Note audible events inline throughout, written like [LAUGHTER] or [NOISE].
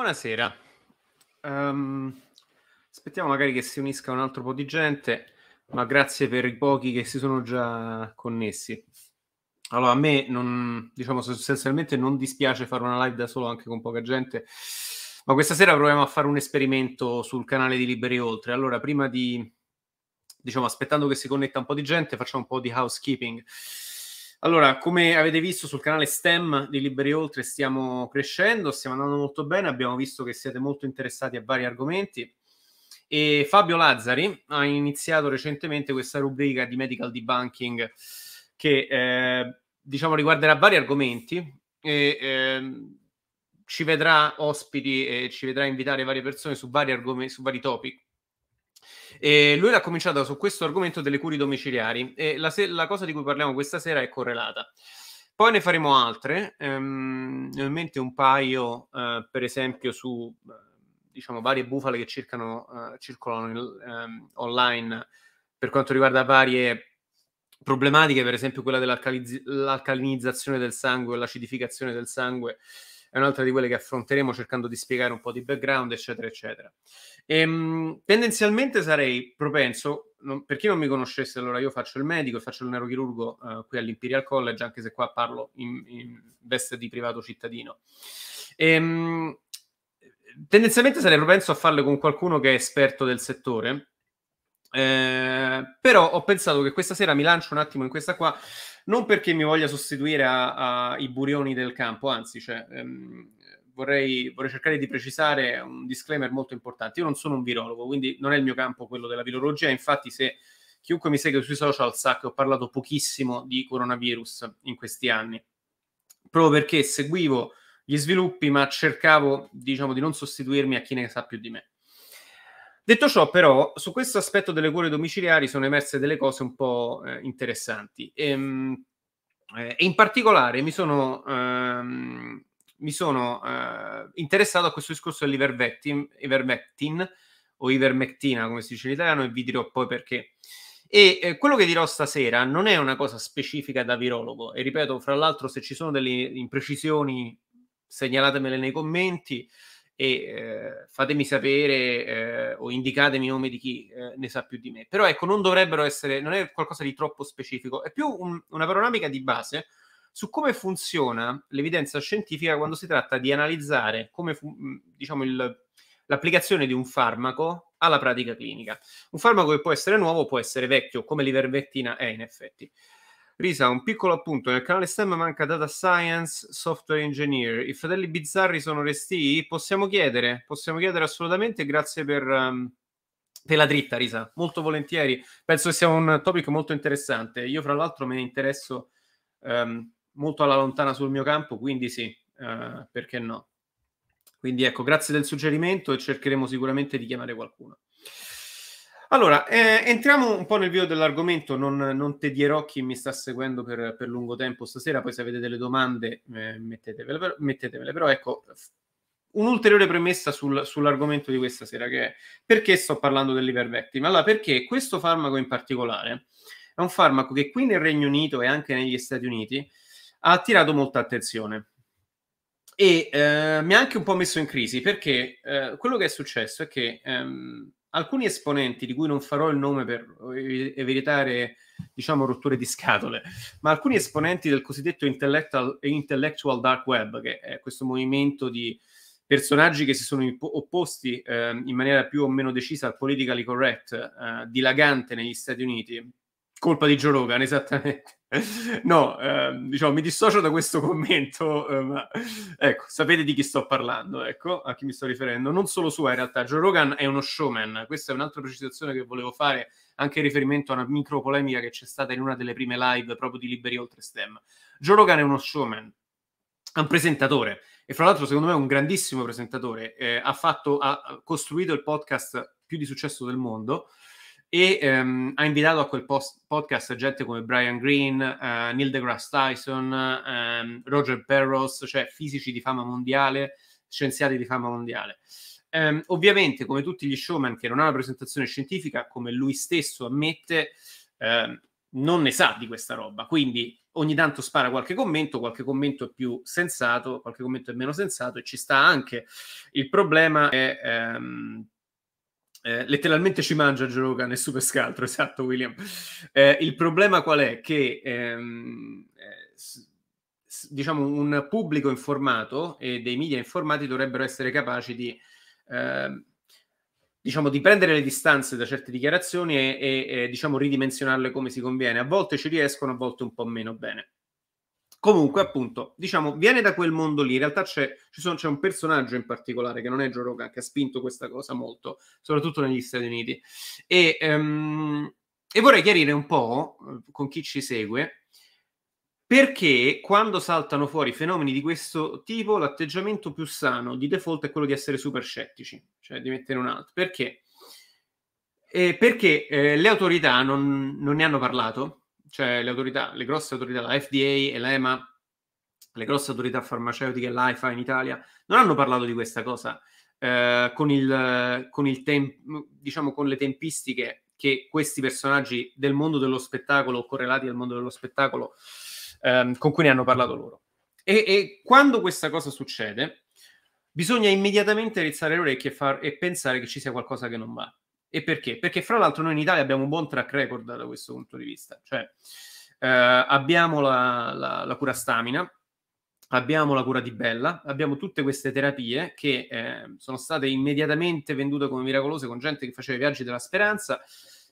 Buonasera. Um, aspettiamo magari che si unisca un altro po' di gente, ma grazie per i pochi che si sono già connessi. Allora, a me non, diciamo sostanzialmente non dispiace fare una live da solo anche con poca gente, ma questa sera proviamo a fare un esperimento sul canale di Liberi Oltre. Allora, prima di, diciamo, aspettando che si connetta un po' di gente, facciamo un po' di housekeeping. Allora, come avete visto sul canale STEM di Liberi Oltre stiamo crescendo, stiamo andando molto bene, abbiamo visto che siete molto interessati a vari argomenti e Fabio Lazzari ha iniziato recentemente questa rubrica di medical debunking che eh, diciamo riguarderà vari argomenti e eh, ci vedrà ospiti e ci vedrà invitare varie persone su vari, argom- su vari topic e lui l'ha cominciata su questo argomento delle curi domiciliari e la, se- la, cosa di cui parliamo questa sera è correlata. Poi ne faremo altre, ehm, in mente un paio, eh, per esempio, su eh, diciamo, varie bufale che circano, eh, circolano in, ehm, online per quanto riguarda varie problematiche, per esempio quella dell'alcalinizzazione del sangue, l'acidificazione del sangue, è un'altra di quelle che affronteremo cercando di spiegare un po' di background, eccetera, eccetera. Ehm, tendenzialmente sarei propenso, non, per chi non mi conoscesse, allora io faccio il medico faccio il neurochirurgo eh, qui all'Imperial College, anche se qua parlo in, in veste di privato cittadino. Ehm, tendenzialmente sarei propenso a farle con qualcuno che è esperto del settore. Eh, però ho pensato che questa sera mi lancio un attimo in questa qua non perché mi voglia sostituire ai burioni del campo, anzi, cioè, ehm, vorrei, vorrei, cercare di precisare un disclaimer molto importante. Io non sono un virologo, quindi non è il mio campo quello della virologia. Infatti, se chiunque mi segue sui social sa che ho parlato pochissimo di coronavirus in questi anni, proprio perché seguivo gli sviluppi, ma cercavo, diciamo, di non sostituirmi a chi ne sa più di me. Detto ciò, però, su questo aspetto delle cure domiciliari sono emerse delle cose un po' eh, interessanti. Ehm, eh, e, eh, in particolare mi sono, ehm, mi sono eh, interessato a questo discorso dell'ivermectin o ivermectina, come si dice in italiano, e vi dirò poi perché. E eh, quello che dirò stasera non è una cosa specifica da virologo, e ripeto, fra l'altro, se ci sono delle imprecisioni, segnalatemele nei commenti e eh, fatemi sapere eh, o indicatemi i nomi di chi eh, ne sa più di me. Però ecco, non dovrebbero essere, non è qualcosa di troppo specifico, è più un, una panoramica di base su come funziona l'evidenza scientifica quando si tratta di analizzare come fu, mm, diciamo il, l'applicazione di un farmaco alla pratica clinica. Un farmaco che può essere nuovo, può essere vecchio, come l'ivermectina è in effetti. Risa, un piccolo appunto, nel canale STEM manca Data Science, Software Engineer. I fratelli bizzarri sono resti? Possiamo chiedere, possiamo chiedere assolutamente, grazie per, um, per la dritta Risa, molto volentieri. Penso che sia un topic molto interessante. Io fra l'altro me ne interesso um, molto alla lontana sul mio campo, quindi sì, uh, perché no? Quindi ecco, grazie del suggerimento e cercheremo sicuramente di chiamare qualcuno. Allora, eh, entriamo un po' nel vivo dell'argomento, non, non tedierò chi mi sta seguendo per, per, lungo tempo stasera, poi se avete delle domande eh, mettetevele, mettetevele, però ecco, un'ulteriore premessa sul, sull'argomento di questa sera, che è perché sto parlando dell'ivervectim? Allora, perché questo farmaco in particolare è un farmaco che qui nel Regno Unito e anche negli Stati Uniti ha attirato molta attenzione e eh, mi ha anche un po' messo in crisi perché eh, quello che è successo è che ehm, alcuni esponenti di cui non farò il nome per evitare diciamo rotture di scatole ma alcuni esponenti del cosiddetto intellectual, intellectual dark web che è questo movimento di personaggi che si sono opposti eh, in maniera più o meno decisa al politically correct eh, dilagante negli Stati Uniti colpa di Joe Rogan [LAUGHS] esattamente [LAUGHS] No, eh, diciamo, mi dissocio da questo commento, eh, ma ecco, sapete di chi sto parlando, ecco, a chi mi sto riferendo. Non solo sua, in realtà, Joe Rogan è uno showman. Questa è un'altra precisazione che volevo fare, anche in riferimento a una micro polemica che c'è stata in una delle prime live proprio di Liberi Oltre STEM. Joe Rogan è uno showman, è un presentatore, e fra l'altro secondo me è un grandissimo presentatore. Eh, ha, fatto, ha costruito il podcast più di successo del mondo, e ehm, ha invitato a quel post- podcast gente come Brian Green, eh, Neil deGrasse Tyson, ehm, Roger Perros, cioè fisici di fama mondiale, scienziati di fama mondiale. Ehm, ovviamente, come tutti gli showman che non hanno presentazione scientifica, come lui stesso ammette, ehm, non ne sa di questa roba, quindi ogni tanto spara qualche commento, qualche commento è più sensato, qualche commento è meno sensato e ci sta anche. Il problema è ehm, eh, letteralmente ci mangia Joe Rogan e super scaltro, [LAUGHS] esatto William. Eh, il problema qual è? Che ehm, eh, diciamo un pubblico informato e dei media informati dovrebbero essere capaci di, ehm, diciamo, di prendere le distanze da certe dichiarazioni e, e, e diciamo, ridimensionarle come si conviene. A volte ci riescono, a volte un po' meno bene. Comunque, appunto, diciamo, viene da quel mondo lì. In realtà c'è, sono, c'è, un personaggio in particolare che non è Joe Rogan, che ha spinto questa cosa molto, soprattutto negli Stati Uniti. E, um, e vorrei chiarire un po' eh, con chi ci segue perché quando saltano fuori fenomeni di questo tipo, l'atteggiamento più sano di default è quello di essere super scettici, cioè di mettere un altro. Perché? Eh, perché eh, le autorità non, non ne hanno parlato cioè le autorità, le grosse autorità, la FDA e l'EMA, le grosse autorità farmaceutiche, l'AIFA in Italia, non hanno parlato di questa cosa eh, con, il, con, il temp- diciamo, con le tempistiche che questi personaggi del mondo dello spettacolo, correlati al mondo dello spettacolo, ehm, con cui ne hanno parlato loro. E, e, quando questa cosa succede, bisogna immediatamente rizzare le orecchie e, far, e pensare che ci sia qualcosa che non va. E perché? Perché fra l'altro noi in Italia abbiamo un buon track record da questo punto di vista, cioè eh, abbiamo la, la, la, cura stamina, abbiamo la cura di Bella, abbiamo tutte queste terapie che eh, sono state immediatamente vendute come miracolose con gente che faceva i viaggi della speranza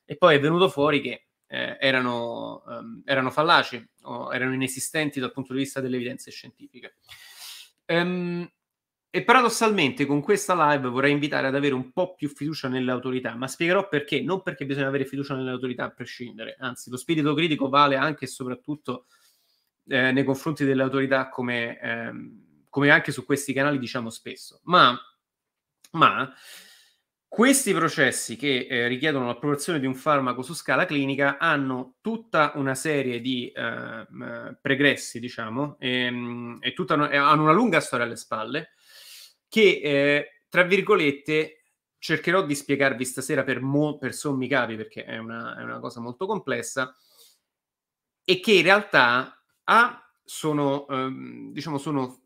e poi è venuto fuori che eh, erano, um, erano, fallaci o erano inesistenti dal punto di vista delle evidenze scientifiche. Um, e paradossalmente con questa live vorrei invitare ad avere un po' più fiducia nelle autorità, ma spiegherò perché, non perché bisogna avere fiducia nelle autorità a prescindere, anzi lo spirito critico vale anche e soprattutto eh, nei confronti delle autorità come, ehm, come, anche su questi canali diciamo spesso, ma, ma questi processi che eh, richiedono l'approvazione di un farmaco su scala clinica hanno tutta una serie di ehm, eh, pregressi diciamo, e, ehm, e tutta una, hanno una lunga storia alle spalle che, eh, tra virgolette, cercherò di spiegarvi stasera per, mo- per sommi capi, perché è una, è una, cosa molto complessa, e che in realtà A, sono, ehm, diciamo, sono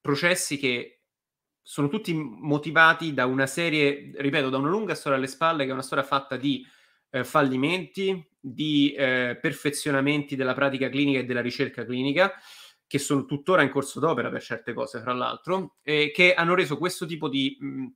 processi che sono tutti motivati da una serie, ripeto, da una lunga storia alle spalle, che è una storia fatta di eh, fallimenti, di eh, perfezionamenti della pratica clinica e della ricerca clinica, che sono tuttora in corso d'opera per certe cose, fra l'altro, e che hanno reso questo tipo di, mh,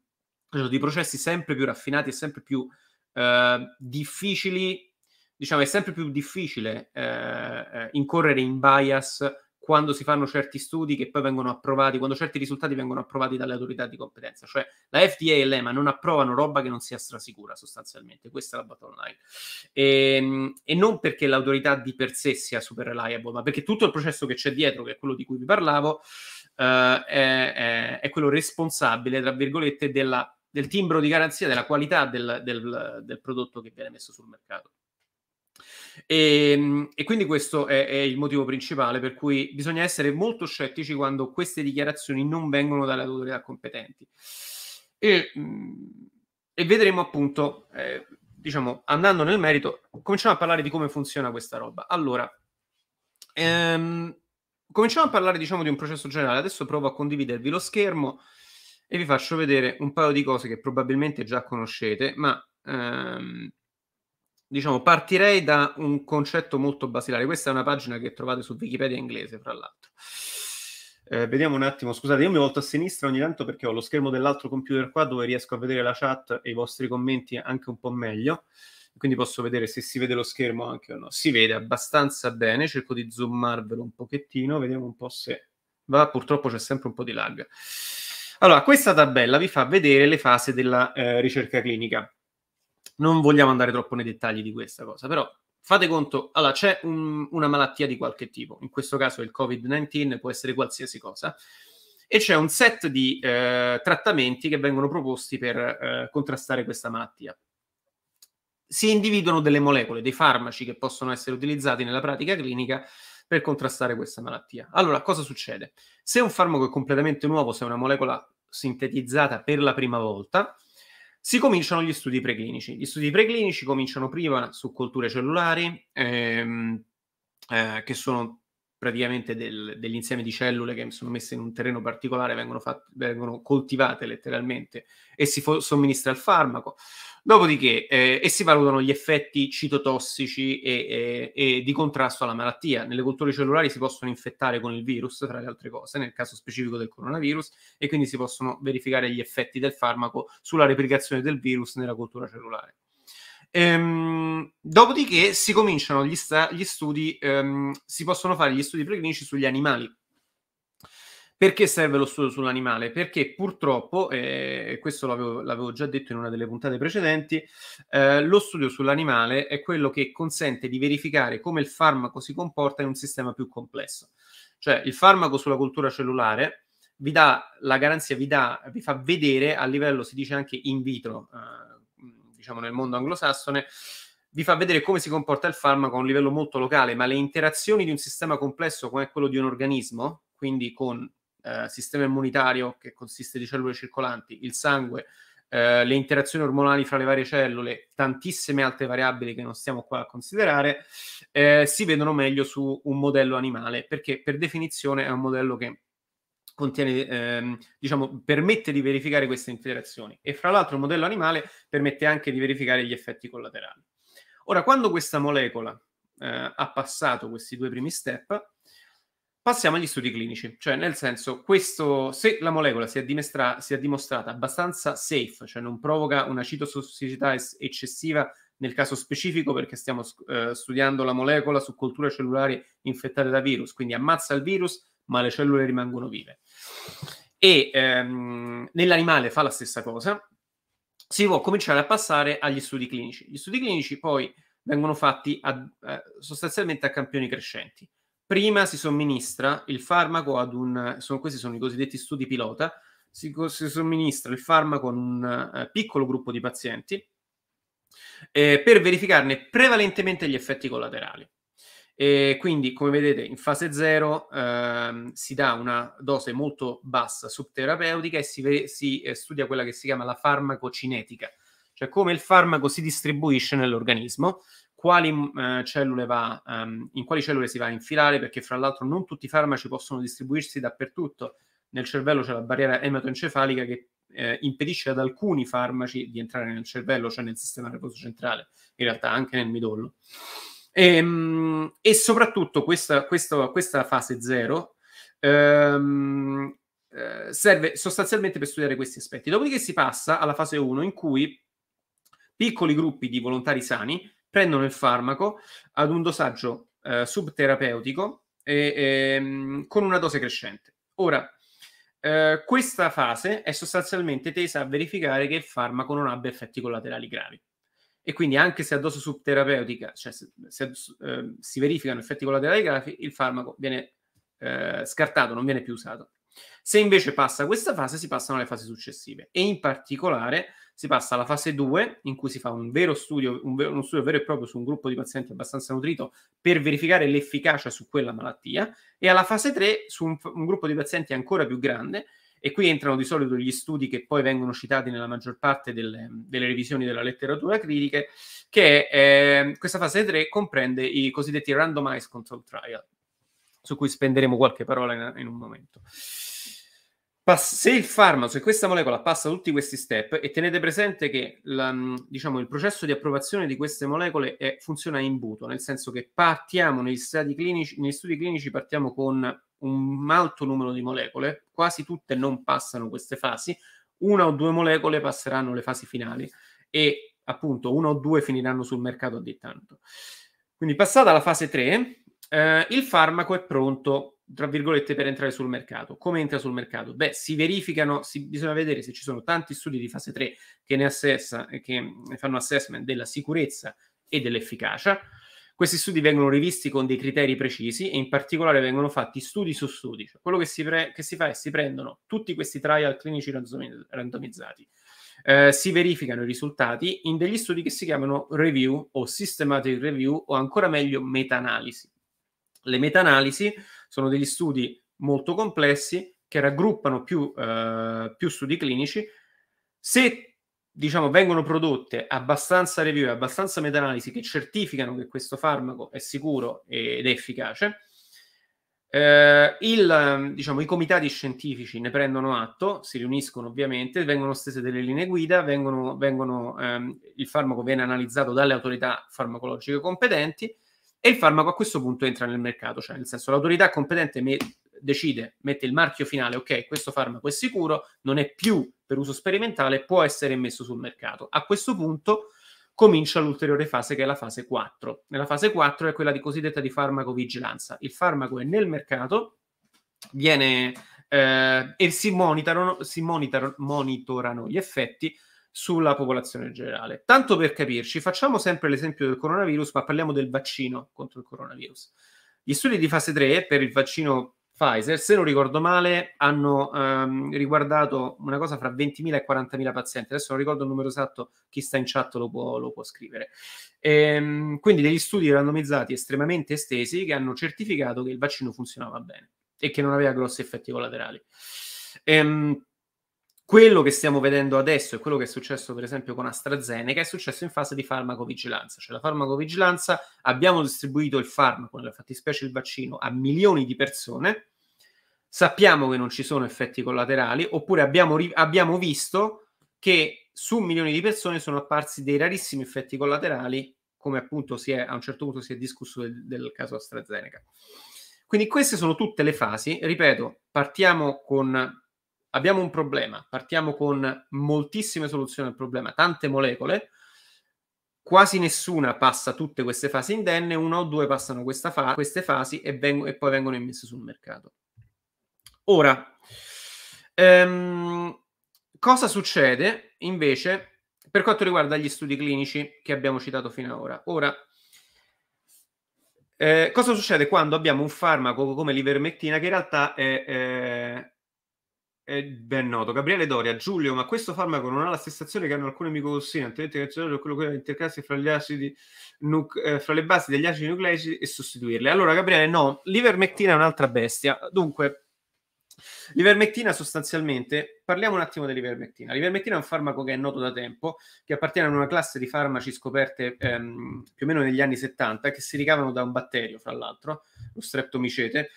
cioè di, processi sempre più raffinati e sempre più eh, difficili, diciamo, è sempre più difficile eh, eh incorrere in bias quando si fanno certi studi che poi vengono approvati, quando certi risultati vengono approvati dalle autorità di competenza, cioè la FDA e l'EMA non approvano roba che non sia strasicura sostanzialmente, questa è la bottom line. E, ehm, e, non perché l'autorità di per sé sia super reliable, ma perché tutto il processo che c'è dietro, che è quello di cui vi parlavo, eh, è, è, quello responsabile, tra virgolette, della, del timbro di garanzia, della qualità del, del, del prodotto che viene messo sul mercato. E, ehm, e, quindi questo è, è, il motivo principale per cui bisogna essere molto scettici quando queste dichiarazioni non vengono dalle autorità competenti. E, mm, e vedremo appunto, eh, diciamo, andando nel merito, cominciamo a parlare di come funziona questa roba. Allora, ehm, cominciamo a parlare, diciamo, di un processo generale. Adesso provo a condividervi lo schermo e vi faccio vedere un paio di cose che probabilmente già conoscete, ma... Ehm, diciamo, partirei da un concetto molto basilare. Questa è una pagina che trovate su Wikipedia inglese, fra l'altro. Eh, vediamo un attimo, scusate, io mi volto a sinistra ogni tanto perché ho lo schermo dell'altro computer qua dove riesco a vedere la chat e i vostri commenti anche un po' meglio. Quindi posso vedere se si vede lo schermo anche o no. Si vede abbastanza bene, cerco di zoomarvelo un pochettino, vediamo un po' se va. Purtroppo c'è sempre un po' di lag. Allora, questa tabella vi fa vedere le fasi della eh, ricerca clinica non vogliamo andare troppo nei dettagli di questa cosa, però fate conto, allora c'è un, una malattia di qualche tipo, in questo caso il Covid-19 può essere qualsiasi cosa, e c'è un set di eh, trattamenti che vengono proposti per eh, contrastare questa malattia. Si individuano delle molecole, dei farmaci che possono essere utilizzati nella pratica clinica per contrastare questa malattia. Allora, cosa succede? Se un farmaco è completamente nuovo, se è una molecola sintetizzata per la prima volta, si cominciano gli studi preclinici. Gli studi preclinici cominciano prima su colture cellulari, ehm, eh, che sono praticamente del, dell'insieme di cellule che sono messe in un terreno particolare, vengono, fatte, vengono coltivate letteralmente e si fo- somministra il farmaco. Dopodiché, eh, e si valutano gli effetti citotossici e, e, e, di contrasto alla malattia. Nelle colture cellulari si possono infettare con il virus, tra le altre cose, nel caso specifico del coronavirus, e quindi si possono verificare gli effetti del farmaco sulla replicazione del virus nella coltura cellulare. Ehm, dopodiché si cominciano gli, sta- gli studi, ehm, si possono fare gli studi preclinici sugli animali. Perché serve lo studio sull'animale? Perché purtroppo, eh, e eh, questo l'avevo, l'avevo, già detto in una delle puntate precedenti, eh, lo studio sull'animale è quello che consente di verificare come il farmaco si comporta in un sistema più complesso. Cioè il farmaco sulla cultura cellulare vi dà la garanzia, vi, dà, vi fa vedere a livello, si dice anche in vitro, eh, diciamo nel mondo anglosassone, vi fa vedere come si comporta il farmaco a un livello molto locale, ma le interazioni di un sistema complesso come quello di un organismo, quindi con eh, sistema immunitario che consiste di cellule circolanti, il sangue, eh, le interazioni ormonali fra le varie cellule, tantissime altre variabili che non stiamo qua a considerare, eh, si vedono meglio su un modello animale, perché per definizione è un modello che contiene, ehm, diciamo, permette di verificare queste interazioni e fra l'altro il modello animale permette anche di verificare gli effetti collaterali. Ora, quando questa molecola eh, ha passato questi due primi step, passiamo agli studi clinici, cioè nel senso, questo, se la molecola si è, dimestra, si è dimostrata abbastanza safe, cioè non provoca una citotossicità es- eccessiva nel caso specifico perché stiamo eh, studiando la molecola su colture cellulari infettate da virus, quindi ammazza il virus ma le cellule rimangono vive. E ehm, nell'animale fa la stessa cosa, si può cominciare a passare agli studi clinici. Gli studi clinici poi vengono fatti a, eh, sostanzialmente a campioni crescenti. Prima si somministra il farmaco ad un, sono, questi sono i cosiddetti studi pilota, si, si somministra il farmaco ad un uh, piccolo gruppo di pazienti eh, per verificarne prevalentemente gli effetti collaterali. E quindi, come vedete, in fase 0 ehm, si dà una dose molto bassa subterapeutica e si, ve- si eh, studia quella che si chiama la farmacocinetica, cioè come il farmaco si distribuisce nell'organismo, quali, mm, eh, cellule va, ehm, in quali cellule si va a infilare, perché fra l'altro non tutti i farmaci possono distribuirsi dappertutto. Nel cervello c'è la barriera ematoencefalica che eh, impedisce ad alcuni farmaci di entrare nel cervello, cioè nel sistema nervoso centrale, in realtà anche nel midollo. E, ehm, e soprattutto questa, questa, questa fase zero ehm, eh, serve sostanzialmente per studiare questi aspetti. Dopodiché si passa alla fase 1 in cui piccoli gruppi di volontari sani prendono il farmaco ad un dosaggio eh, subterapeutico e, e, ehm, con una dose crescente. Ora, eh, questa fase è sostanzialmente tesa a verificare che il farmaco non abbia effetti collaterali gravi e quindi anche se a dose subterapeutica, cioè se, se eh, si verificano effetti collaterali gravi, il farmaco viene eh, scartato, non viene più usato. Se invece passa questa fase, si passano alle fasi successive e in particolare si passa alla fase 2, in cui si fa un vero studio, un vero, uno studio vero e proprio su un gruppo di pazienti abbastanza nutrito per verificare l'efficacia su quella malattia, e alla fase 3 su un, un gruppo di pazienti ancora più grande e qui entrano di solito gli studi che poi vengono citati nella maggior parte delle, delle revisioni della letteratura critica, che eh, questa fase 3 comprende i cosiddetti randomized control trial, su cui spenderemo qualche parola in, in un momento. Pass- se il farmaco, se questa molecola passa tutti questi step e tenete presente che la, mm, diciamo, il processo di approvazione di queste molecole è, funziona in buto, nel senso che partiamo negli studi, clinici, negli studi clinici partiamo con un alto numero di molecole, quasi tutte non passano queste fasi, una o due molecole passeranno le fasi finali e appunto una o due finiranno sul mercato a tanto. Quindi passata la fase 3, eh, il farmaco è pronto tra virgolette, per entrare sul mercato. Come entra sul mercato? Beh, si verificano, si, bisogna vedere se ci sono tanti studi di fase 3 che ne, assessa, che ne eh, fanno assessment della sicurezza e dell'efficacia. Questi studi vengono rivisti con dei criteri precisi e in particolare vengono fatti studi su studi. Cioè, quello che si, pre- che si fa è si prendono tutti questi trial clinici randomizzati, eh, si verificano i risultati in degli studi che si chiamano review o systematic review o ancora meglio meta-analisi. Le meta-analisi sono degli studi molto complessi che raggruppano più, eh, più studi clinici. Se diciamo, vengono prodotte abbastanza review e abbastanza meta-analisi che certificano che questo farmaco è sicuro ed è efficace, eh, il, diciamo, I comitati scientifici ne prendono atto, si riuniscono ovviamente, vengono stese delle linee guida, vengono, vengono, ehm, il farmaco viene analizzato dalle autorità farmacologiche competenti e il farmaco a questo punto entra nel mercato, cioè nel senso l'autorità competente me- decide, mette il marchio finale, ok, questo farmaco è sicuro, non è più per uso sperimentale, può essere messo sul mercato. A questo punto comincia l'ulteriore fase che è la fase 4. Nella fase 4 è quella di cosiddetta di farmacovigilanza. Il farmaco è nel mercato, viene eh, e si monitorano, si monitorano, monitorano gli effetti sulla popolazione generale. Tanto per capirci, facciamo sempre l'esempio del coronavirus, ma parliamo del vaccino contro il coronavirus. Gli studi di fase 3 per il vaccino Pfizer, se non ricordo male, hanno ehm, riguardato una cosa fra 20.000 e 40.000 pazienti. Adesso non ricordo il numero esatto, chi sta in chat lo può, lo può scrivere. Ehm, quindi degli studi randomizzati estremamente estesi che hanno certificato che il vaccino funzionava bene e che non aveva grossi effetti collaterali. Ehm, quello che stiamo vedendo adesso e quello che è successo per esempio con AstraZeneca è successo in fase di farmacovigilanza, cioè la farmacovigilanza abbiamo distribuito il farmaco, nella fattispecie il vaccino, a milioni di persone, sappiamo che non ci sono effetti collaterali oppure abbiamo, abbiamo visto che su milioni di persone sono apparsi dei rarissimi effetti collaterali, come appunto è, a un certo punto si è discusso del, del caso AstraZeneca. Quindi queste sono tutte le fasi, ripeto, partiamo con abbiamo un problema, partiamo con moltissime soluzioni al problema, tante molecole, quasi nessuna passa tutte queste fasi indenne, una o due passano fa- queste fasi e, veng- e, poi vengono immesse sul mercato. Ora, ehm, cosa succede invece per quanto riguarda gli studi clinici che abbiamo citato fino ad ora? Ora, eh, cosa succede quando abbiamo un farmaco come l'ivermettina che in realtà è, è eh, è ben noto. Gabriele Doria, Giulio, ma questo farmaco non ha la stessa azione che hanno alcune micotossine, altrimenti cancerogene, quello che intercassi fra, nuc- eh, fra le basi degli acidi nucleici e sostituirle. Allora, Gabriele, no, l'ivermectina è un'altra bestia. Dunque, L'ivermettina sostanzialmente, parliamo un attimo dell'ivermettina. L'ivermettina è un farmaco che è noto da tempo, che appartiene a una classe di farmaci scoperte ehm, più o meno negli anni 70, che si ricavano da un batterio, fra l'altro, lo streptomicete,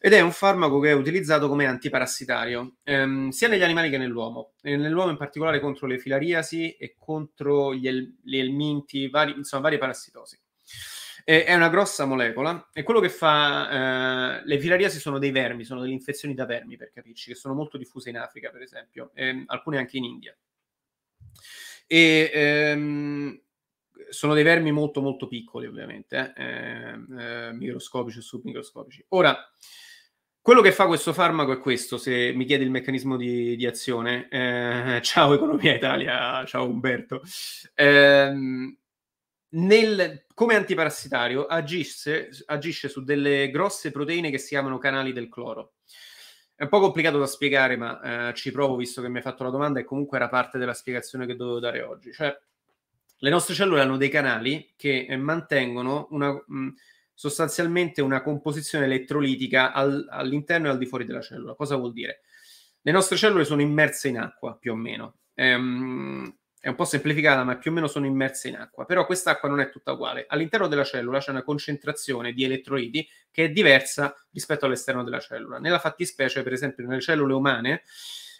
ed è un farmaco che è utilizzato come antiparassitario, ehm, sia negli animali che nell'uomo, e nell'uomo in particolare contro le filariasi e contro gli, el- gli elminti, vari, insomma varie parassitosi. Eh, è una grossa molecola e quello che fa... Eh, le filariasi sono dei vermi, sono delle infezioni da vermi, per capirci, che sono molto diffuse in Africa, per esempio, e, ehm, alcune anche in India. E, ehm, sono dei vermi molto molto piccoli, ovviamente, eh, ehm, eh, microscopici o submicroscopici. Ora, quello che fa questo farmaco è questo, se mi chiedi il meccanismo di, di azione. Eh, [LAUGHS] ciao Economia Italia, ciao Umberto. Eh, nel, come antiparassitario agisse, agisce su delle grosse proteine che si chiamano canali del cloro. È un po' complicato da spiegare, ma eh, ci provo visto che mi hai fatto la domanda e comunque era parte della spiegazione che dovevo dare oggi. Cioè, le nostre cellule hanno dei canali che eh, mantengono una, mh, mm, sostanzialmente una composizione elettrolitica al, all'interno e al di fuori della cellula. Cosa vuol dire? Le nostre cellule sono immerse in acqua, più o meno. Ehm, è un po' semplificata, ma più o meno sono immerse in acqua. Però quest'acqua non è tutta uguale. All'interno della cellula c'è una concentrazione di elettroidi che è diversa rispetto all'esterno della cellula. Nella fattispecie, per esempio, nelle cellule umane,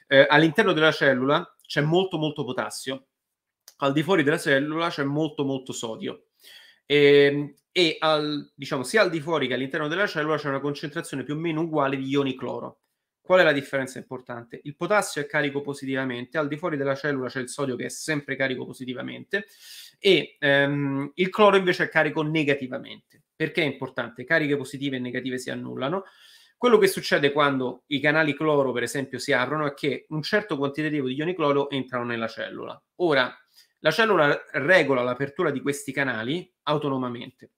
eh, all'interno della cellula c'è molto molto potassio, al di fuori della cellula c'è molto molto sodio. E, ehm, e al, diciamo, sia al di fuori che all'interno della cellula c'è una concentrazione più o meno uguale di ioni cloro. Qual è la differenza importante? Il potassio è carico positivamente, al di fuori della cellula c'è il sodio che è sempre carico positivamente e ehm, il cloro invece è carico negativamente. Perché è importante? Cariche positive e negative si annullano. Quello che succede quando i canali cloro, per esempio, si aprono è che un certo quantitativo di ioni cloro entrano nella cellula. Ora, la cellula regola l'apertura di questi canali autonomamente.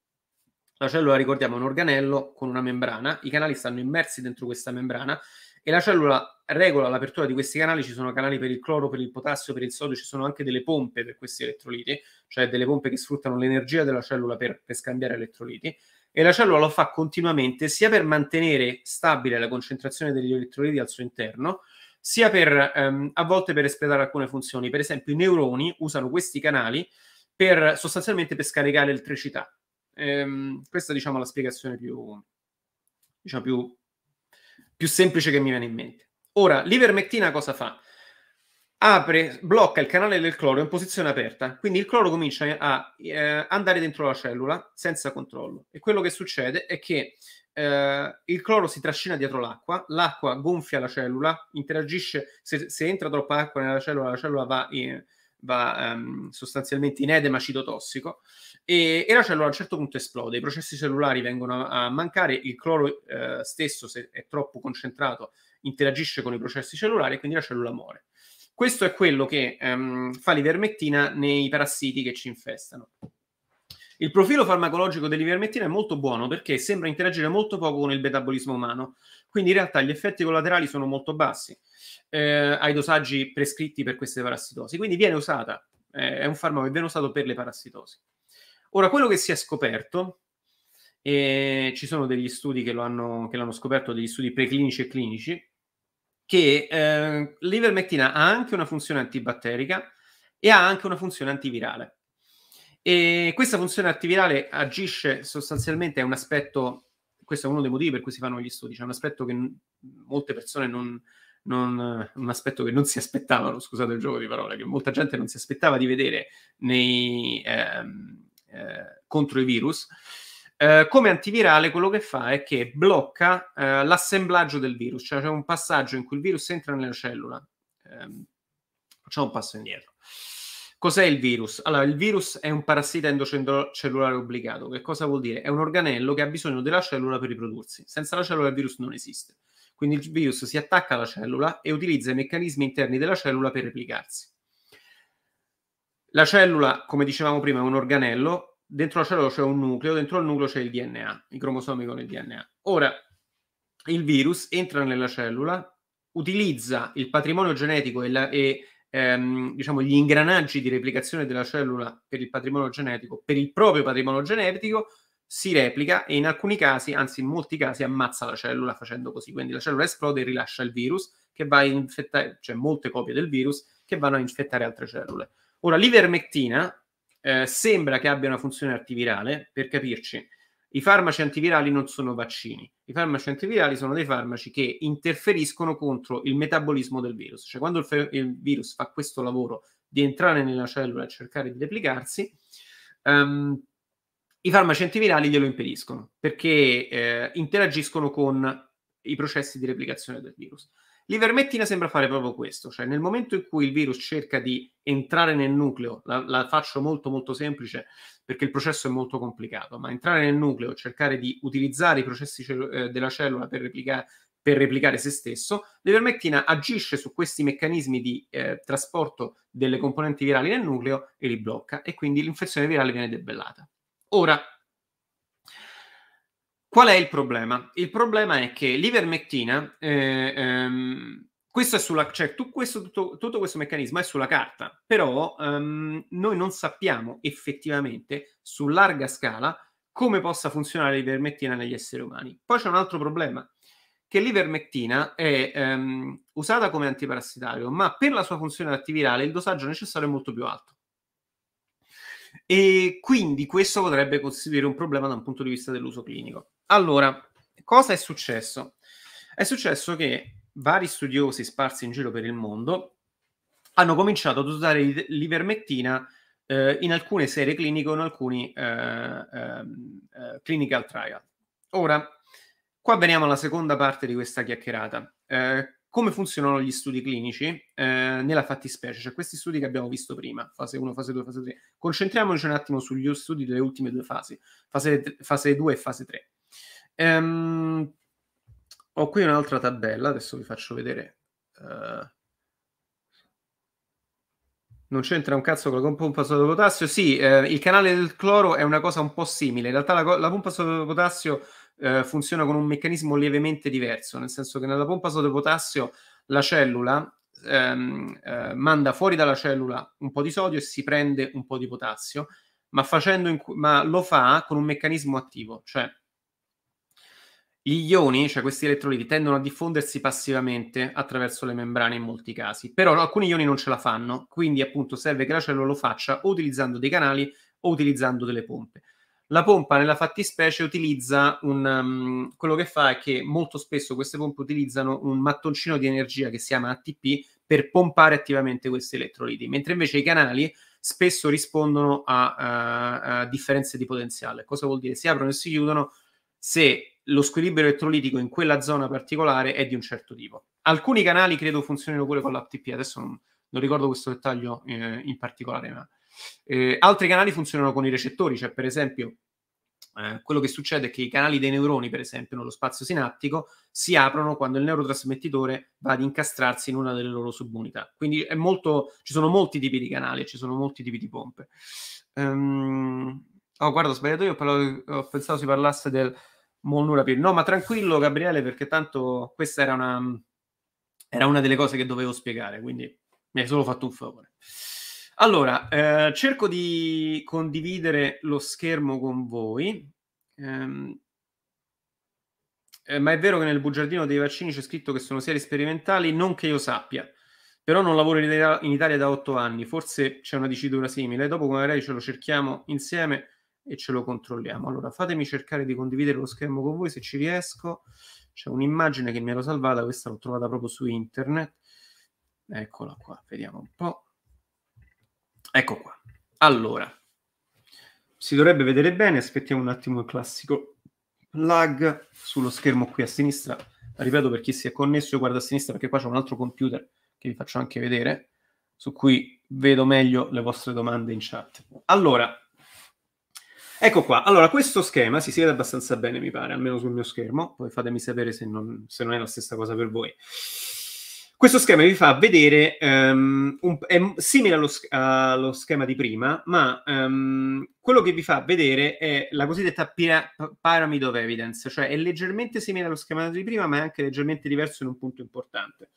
La cellula, ricordiamo, è un organello con una membrana, i canali stanno immersi dentro questa membrana e la cellula regola l'apertura di questi canali, ci sono canali per il cloro, per il potassio, per il sodio, ci sono anche delle pompe per questi elettroliti, cioè delle pompe che sfruttano l'energia della cellula per, per scambiare elettroliti e la cellula lo fa continuamente sia per mantenere stabile la concentrazione degli elettroliti al suo interno, sia per ehm, a volte per espletare alcune funzioni. Per esempio, i neuroni usano questi canali per sostanzialmente per scaricare elettricità. Ehm, questa diciamo la spiegazione più, diciamo, più più semplice che mi viene in mente. Ora, l'ivermectina cosa fa? Apre, blocca il canale del cloro in posizione aperta, quindi il cloro comincia a eh, andare dentro la cellula senza controllo. E quello che succede è che eh, il cloro si trascina dietro l'acqua, l'acqua gonfia la cellula, interagisce, se, se entra troppa acqua nella cellula, la cellula va in, va ehm, sostanzialmente in edema citotossico e, e, la cellula a un certo punto esplode, i processi cellulari vengono a, a mancare, il cloro eh, stesso se è troppo concentrato interagisce con i processi cellulari e quindi la cellula muore. Questo è quello che ehm, fa l'ivermettina nei parassiti che ci infestano. Il profilo farmacologico dell'ivermettina è molto buono perché sembra interagire molto poco con il metabolismo umano, quindi in realtà gli effetti collaterali sono molto bassi eh, ai dosaggi prescritti per queste parassitosi. Quindi viene usata, eh, è un farmaco che viene usato per le parassitosi. Ora, quello che si è scoperto, e ci sono degli studi che, hanno, che l'hanno scoperto, degli studi preclinici e clinici, che eh, l'ivermectina ha anche una funzione antibatterica e ha anche una funzione antivirale. E questa funzione antivirale agisce sostanzialmente, è un aspetto, questo è uno dei motivi per cui si fanno gli studi, c'è cioè un aspetto che n- molte persone non, non, un aspetto che non si aspettavano, scusate il gioco di parole, che molta gente non si aspettava di vedere nei, ehm, eh, contro i virus. Eh, come antivirale quello che fa è che blocca eh, l'assemblaggio del virus, cioè c'è un passaggio in cui il virus entra nella cellula. facciamo ehm, un passo indietro. Cos'è il virus? Allora, il virus è un parassita endocellulare obbligato. Che cosa vuol dire? È un organello che ha bisogno della cellula per riprodursi. Senza la cellula il virus non esiste. Quindi il virus si attacca alla cellula e utilizza i meccanismi interni della cellula per replicarsi. La cellula, come dicevamo prima, è un organello, dentro la cellula c'è un nucleo, dentro il nucleo c'è il DNA, i cromosomi con il DNA. Ora, il virus entra nella cellula, utilizza il patrimonio genetico e, la, e ehm, diciamo, gli ingranaggi di replicazione della cellula per il patrimonio genetico, per il proprio patrimonio genetico, si replica e in alcuni casi, anzi in molti casi, ammazza la cellula facendo così. Quindi la cellula esplode e rilascia il virus che va a infettare, cioè molte copie del virus che vanno a infettare altre cellule. Ora, l'ivermectina eh, sembra che abbia una funzione antivirale, per capirci. I farmaci antivirali non sono vaccini. I farmaci antivirali sono dei farmaci che interferiscono contro il metabolismo del virus. Cioè, quando il, fe- il virus fa questo lavoro di entrare nella cellula e cercare di replicarsi, um, i farmaci antivirali glielo impediscono perché eh, interagiscono con i processi di replicazione del virus. L'ivermettina sembra fare proprio questo, cioè nel momento in cui il virus cerca di entrare nel nucleo, la, la, faccio molto molto semplice perché il processo è molto complicato, ma entrare nel nucleo, cercare di utilizzare i processi eh, della cellula per, replica- per, replicare se stesso, l'ivermettina agisce su questi meccanismi di eh, trasporto delle componenti virali nel nucleo e li blocca e quindi l'infezione virale viene debellata. Ora, qual è il problema? Il problema è che l'ivermectina, eh, ehm, questo sulla, cioè, tu, questo, tutto, tutto, questo meccanismo è sulla carta, però ehm, noi non sappiamo effettivamente su larga scala come possa funzionare l'ivermectina negli esseri umani. Poi c'è un altro problema, che l'ivermectina è ehm, usata come antiparassitario, ma per la sua funzione attivirale il dosaggio necessario è molto più alto. E quindi questo potrebbe costituire un problema da un punto di vista dell'uso clinico. Allora, cosa è successo? È successo che vari studiosi sparsi in giro per il mondo hanno cominciato ad usare l'ivermettina eh, in alcune serie cliniche o in alcuni eh, ehm, eh, clinical trial. Ora, qua veniamo alla seconda parte di questa chiacchierata. Eh, come funzionano gli studi clinici eh, nella fattispecie, cioè questi studi che abbiamo visto prima, fase 1, fase 2, fase 3. Concentriamoci un attimo sugli studi delle ultime due fasi, fase, fase 2 e fase 3. Ehm, ho qui un'altra tabella, adesso vi faccio vedere. Uh, non c'entra un cazzo con la pompa soda potassio? Sì, eh, il canale del cloro è una cosa un po' simile. In realtà la, la pompa soda potassio eh, funziona con un meccanismo lievemente diverso, nel senso che nella pompa sodio potassio la cellula ehm, eh, manda fuori dalla cellula un po' di sodio e si prende un po' di potassio, ma, cu- ma lo fa con un meccanismo attivo, cioè gli ioni, cioè questi elettroliti, tendono a diffondersi passivamente attraverso le membrane in molti casi, però alcuni ioni non ce la fanno, quindi appunto serve che la cellula lo faccia o utilizzando dei canali o utilizzando delle pompe. La pompa nella fattispecie utilizza un... Um, quello che fa è che molto spesso queste pompe utilizzano un mattoncino di energia che si chiama ATP per pompare attivamente questi elettroliti, mentre invece i canali spesso rispondono a, a, a differenze di potenziale. Cosa vuol dire? Si aprono e si chiudono se lo squilibrio elettrolitico in quella zona particolare è di un certo tipo. Alcuni canali credo funzionino pure con l'ATP, adesso non, non ricordo questo dettaglio eh, in particolare, ma eh, altri canali funzionano con i recettori, cioè per esempio eh, quello che succede è che i canali dei neuroni, per esempio, nello spazio sinattico, si aprono quando il neurotrasmettitore va ad incastrarsi in una delle loro subunità. Quindi molto, ci sono molti tipi di canali, ci sono molti tipi di pompe. Um, oh, guarda, ho sbagliato io, ho, ho pensato si parlasse del Molnurapir. No, ma tranquillo, Gabriele, perché tanto questa era una, era una delle cose che dovevo spiegare, quindi mi hai solo fatto un favore. Allora, eh, cerco di condividere lo schermo con voi. Ehm, eh, ma è vero che nel bugiardino dei vaccini c'è scritto che sono serie sperimentali, non che io sappia. Però non lavoro in Italia, in Italia da otto anni, forse c'è una dicitura simile. Dopo come magari ce lo cerchiamo insieme e ce lo controlliamo. Allora, fatemi cercare di condividere lo schermo con voi se ci riesco. C'è un'immagine che mi ero salvata, questa l'ho trovata proprio su internet. Eccola qua, vediamo un po'. Ecco qua. Allora, si dovrebbe vedere bene, aspettiamo un attimo il classico lag sullo schermo qui a sinistra. Ripeto per chi si è connesso, io guardo a sinistra perché qua c'è un altro computer che vi faccio anche vedere, su cui vedo meglio le vostre domande in chat. Allora, ecco qua. Allora, questo schema si, si vede abbastanza bene, mi pare, almeno sul mio schermo. Poi fatemi sapere se non, se non è la stessa cosa per voi. Questo schema vi fa vedere, um, un, è simile allo, allo, schema di prima, ma um, quello che vi fa vedere è la cosiddetta pira- pyramid of evidence, cioè è leggermente simile allo schema di prima, ma è anche leggermente diverso in un punto importante.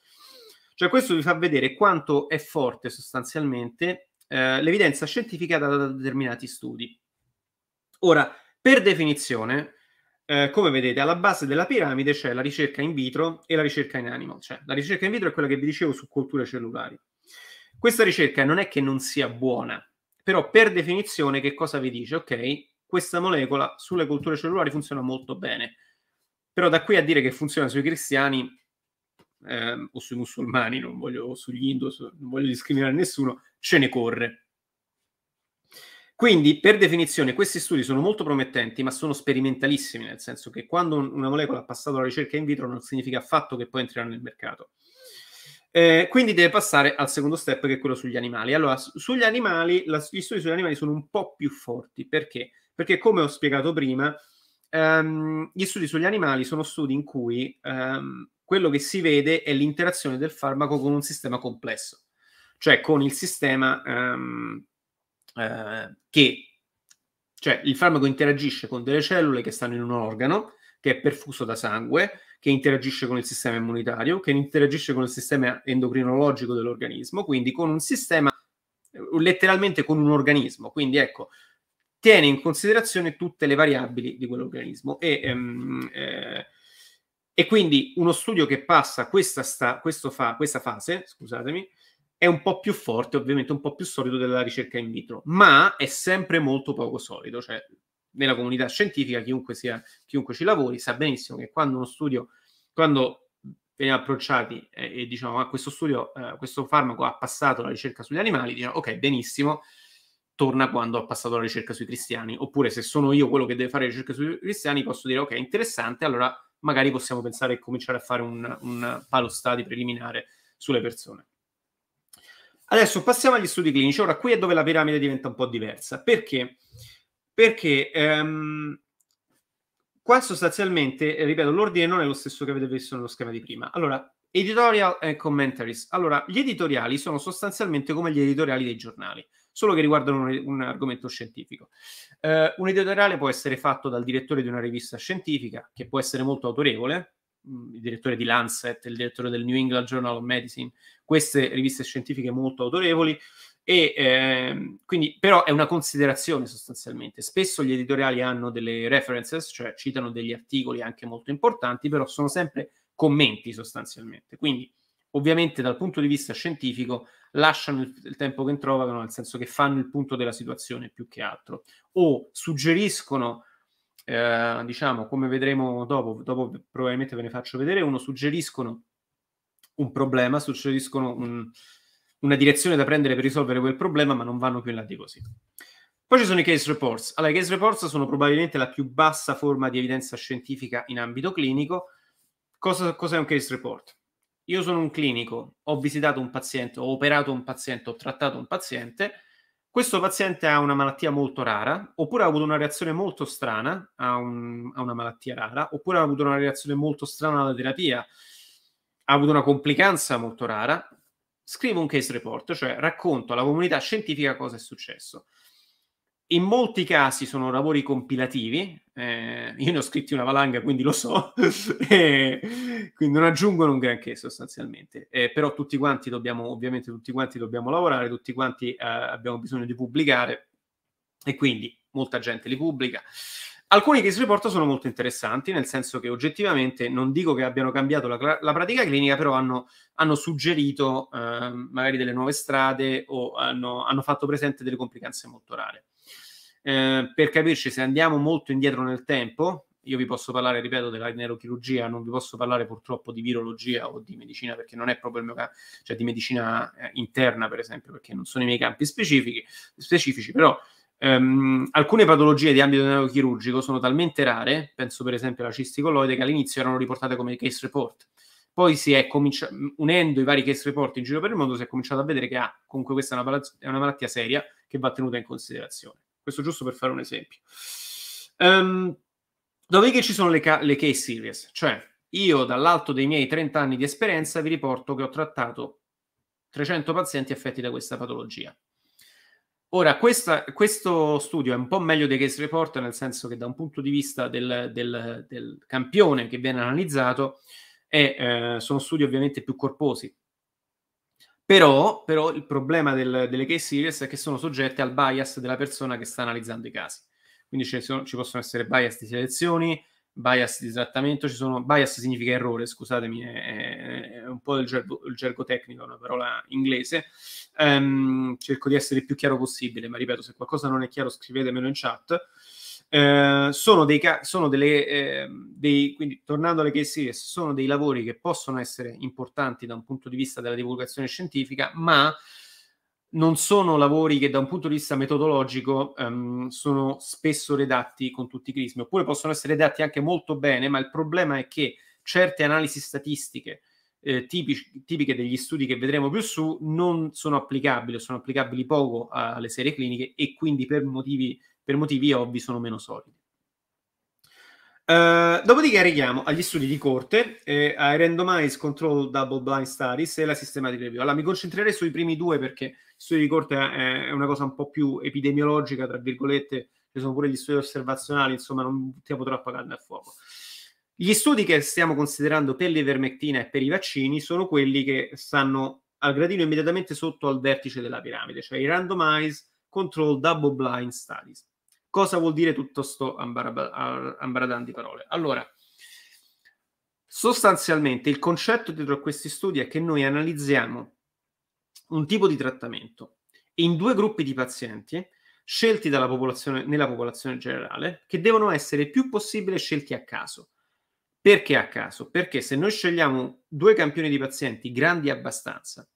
Cioè questo vi fa vedere quanto è forte sostanzialmente eh, l'evidenza scientifica data da determinati studi. Ora, per definizione, eh, come vedete, alla base della piramide c'è la ricerca in vitro e la ricerca in animal. Cioè, la ricerca in vitro è quella che vi dicevo su colture cellulari. Questa ricerca non è che non sia buona, però per definizione che cosa vi dice? Ok, questa molecola sulle colture cellulari funziona molto bene, però da qui a dire che funziona sui cristiani eh, o sui musulmani, non voglio, sugli indus, non voglio discriminare nessuno, ce ne corre. Quindi, per definizione, questi studi sono molto promettenti, ma sono sperimentalissimi, nel senso che quando una molecola ha passato la ricerca in vitro non significa affatto che poi entrerà nel mercato. Eh, quindi deve passare al secondo step che è quello sugli animali. Allora, sugli animali, la, gli studi sugli animali sono un po' più forti. Perché? Perché, come ho spiegato prima, ehm, gli studi sugli animali sono studi in cui ehm, quello che si vede è l'interazione del farmaco con un sistema complesso, cioè con il sistema ehm, eh, che cioè il farmaco interagisce con delle cellule che stanno in un organo che è perfuso da sangue, che interagisce con il sistema immunitario, che interagisce con il sistema endocrinologico dell'organismo, quindi con un sistema eh, letteralmente con un organismo. Quindi ecco, tiene in considerazione tutte le variabili di quell'organismo. E, ehm, eh, e quindi uno studio che passa questa, sta, fa, questa fase, scusatemi, è un po' più forte, ovviamente un po' più solido della ricerca in vitro, ma è sempre molto poco solido, cioè nella comunità scientifica chiunque, sia, chiunque ci lavori sa benissimo che quando uno studio, quando veniamo approcciati eh, e diciamo a ah, questo studio, eh, questo farmaco ha passato la ricerca sugli animali, diciamo ok benissimo, torna quando ha passato la ricerca sui cristiani, oppure se sono io quello che deve fare ricerca sui cristiani posso dire ok interessante, allora magari possiamo pensare e cominciare a fare un, un palo stadi preliminare sulle persone. Adesso passiamo agli studi clinici. Ora, qui è dove la piramide diventa un po' diversa. Perché? Perché ehm, qua sostanzialmente, eh, ripeto, l'ordine non è lo stesso che avete visto nello schema di prima. Allora, editorial e commentaries. Allora, gli editoriali sono sostanzialmente come gli editoriali dei giornali, solo che riguardano un, un argomento scientifico. Eh, un editoriale può essere fatto dal direttore di una rivista scientifica, che può essere molto autorevole, mm, il direttore di Lancet, il direttore del New England Journal of Medicine, queste riviste scientifiche molto autorevoli. E eh, quindi, però, è una considerazione sostanzialmente. Spesso gli editoriali hanno delle references, cioè citano degli articoli anche molto importanti, però sono sempre commenti sostanzialmente. Quindi, ovviamente, dal punto di vista scientifico, lasciano il, il tempo che trovano, nel senso che fanno il punto della situazione più che altro, o suggeriscono. Eh, diciamo come vedremo dopo, dopo probabilmente ve ne faccio vedere uno suggeriscono un problema, suggeriscono un, una direzione da prendere per risolvere quel problema, ma non vanno più in là di così. Poi ci sono i case reports. Allora, i case reports sono probabilmente la più bassa forma di evidenza scientifica in ambito clinico. Cosa, cos'è un case report? Io sono un clinico, ho visitato un paziente, ho operato un paziente, ho trattato un paziente. Questo paziente ha una malattia molto rara, oppure ha avuto una reazione molto strana a, un, a una malattia rara, oppure ha avuto una reazione molto strana alla terapia, ha avuto una complicanza molto rara, scrivo un case report, cioè racconto alla comunità scientifica cosa è successo. In molti casi sono lavori compilativi, eh, io ne ho scritti una valanga, quindi lo so, [LAUGHS] e, quindi non aggiungono un granché sostanzialmente, eh, però tutti quanti dobbiamo, ovviamente tutti quanti dobbiamo lavorare, tutti quanti eh, abbiamo bisogno di pubblicare e quindi molta gente li pubblica. Alcuni case report sono molto interessanti, nel senso che oggettivamente non dico che abbiano cambiato la, la pratica clinica, però hanno, hanno suggerito eh, magari delle nuove strade o hanno, hanno fatto presente delle complicanze molto rare. Eh, per capirci, se andiamo molto indietro nel tempo, io vi posso parlare, ripeto, della neurochirurgia, non vi posso parlare purtroppo di virologia o di medicina, perché non è proprio il mio caso, cioè di medicina eh, interna, per esempio, perché non sono i miei campi specifici, specifici però Um, alcune patologie di ambito neurochirurgico sono talmente rare, penso per esempio alla cisti che all'inizio erano riportate come case report. Poi si è cominciato, unendo i vari case report in giro per il mondo, si è cominciato a vedere che ah, comunque questa è una, pal- è una, malattia seria che va tenuta in considerazione. Questo giusto per fare un esempio. Um, ehm, dove che ci sono le, ca- le case series? Cioè, io dall'alto dei miei 30 anni di esperienza vi riporto che ho trattato 300 pazienti affetti da questa patologia Ora, questa, questo studio è un po' meglio dei case report, nel senso che da un punto di vista del, del, del campione che viene analizzato, è, eh, sono studi ovviamente più corposi. Però, però il problema del, delle case series è che sono soggette al bias della persona che sta analizzando i casi. Quindi ci, sono, ci possono essere bias di selezioni, bias di trattamento, ci sono, bias significa errore, scusatemi, è, è un po' il gergo, il gergo, tecnico, è una parola inglese. Um, cerco di essere il più chiaro possibile, ma ripeto, se qualcosa non è chiaro scrivetemelo in chat. Uh, sono dei, ca- sono delle, eh, dei, quindi tornando alle case series, sono dei lavori che possono essere importanti da un punto di vista della divulgazione scientifica, ma non sono lavori che da un punto di vista metodologico um, sono spesso redatti con tutti i crismi, oppure possono essere redatti anche molto bene, ma il problema è che certe analisi statistiche eh, tipici, tipiche degli studi che vedremo più su non sono applicabili, sono applicabili poco a, alle serie cliniche e quindi per motivi, per motivi ovvi sono meno solidi. Uh, dopodiché arriviamo agli studi di corte, eh, ai randomized control double blind studies e la systematic review. Allora mi concentrerei sui primi due perché studio di corte è una cosa un po' più epidemiologica, tra virgolette, ci sono pure gli studi osservazionali, insomma non buttiamo troppa carne a fuoco. Gli studi che stiamo considerando per l'ivermectina e per i vaccini sono quelli che stanno al gradino immediatamente sotto al vertice della piramide, cioè i randomized control double blind studies. Cosa vuol dire tutto sto ambaradan ambar di parole? Allora, sostanzialmente il concetto dietro a questi studi è che noi analizziamo un tipo di trattamento in due gruppi di pazienti scelti popolazione, nella popolazione generale che devono essere il più possibile scelti a caso. Perché a caso? Perché se noi scegliamo due campioni di pazienti grandi abbastanza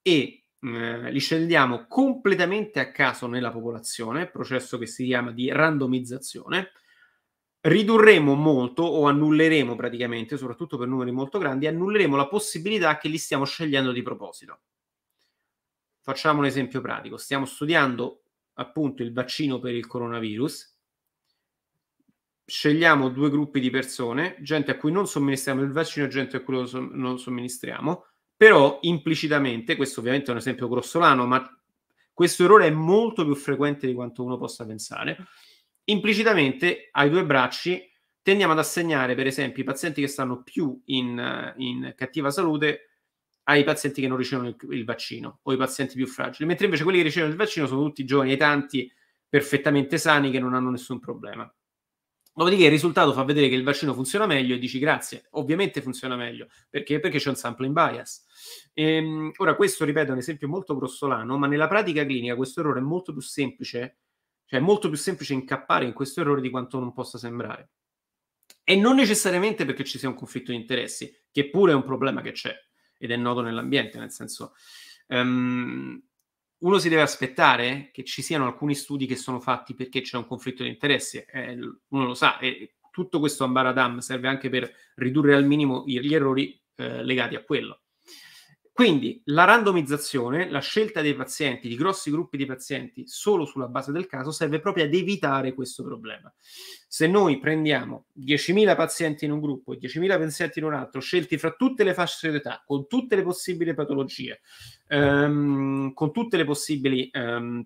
e eh, li scegliamo completamente a caso nella popolazione, processo che si chiama di randomizzazione, ridurremo molto o annulleremo praticamente, soprattutto per numeri molto grandi, annulleremo la possibilità che li stiamo scegliendo di proposito. Facciamo un esempio pratico. Stiamo studiando appunto il vaccino per il coronavirus. Scegliamo due gruppi di persone, gente a cui non somministriamo il vaccino e gente a cui non somministriamo, però implicitamente, questo ovviamente è un esempio grossolano, ma questo errore è molto più frequente di quanto uno possa pensare, implicitamente ai due bracci tendiamo ad assegnare, per esempio, i pazienti che stanno più in, in cattiva salute ai pazienti che non ricevono il, il, vaccino o i pazienti più fragili, mentre invece quelli che ricevono il vaccino sono tutti giovani e tanti perfettamente sani che non hanno nessun problema. Dopodiché il risultato fa vedere che il vaccino funziona meglio e dici grazie, ovviamente funziona meglio, perché? Perché c'è un sampling bias. Ehm, ora questo, ripeto, è un esempio molto grossolano, ma nella pratica clinica questo errore è molto più semplice, cioè è molto più semplice incappare in questo errore di quanto non possa sembrare. E non necessariamente perché ci sia un conflitto di interessi, che pure è un problema che c'è ed è noto nell'ambiente, nel senso... Um, uno si deve aspettare che ci siano alcuni studi che sono fatti perché c'è un conflitto di interessi, eh, uno lo sa, e tutto questo ambaradam serve anche per ridurre al minimo gli errori eh, legati a quello. Quindi la randomizzazione, la scelta dei pazienti, di grossi gruppi di pazienti solo sulla base del caso, serve proprio ad evitare questo problema. Se noi prendiamo 10.000 pazienti in un gruppo e 10.000 pazienti in un altro, scelti fra tutte le fasce d'età, con tutte le possibili patologie, ehm, con tutte le possibili ehm,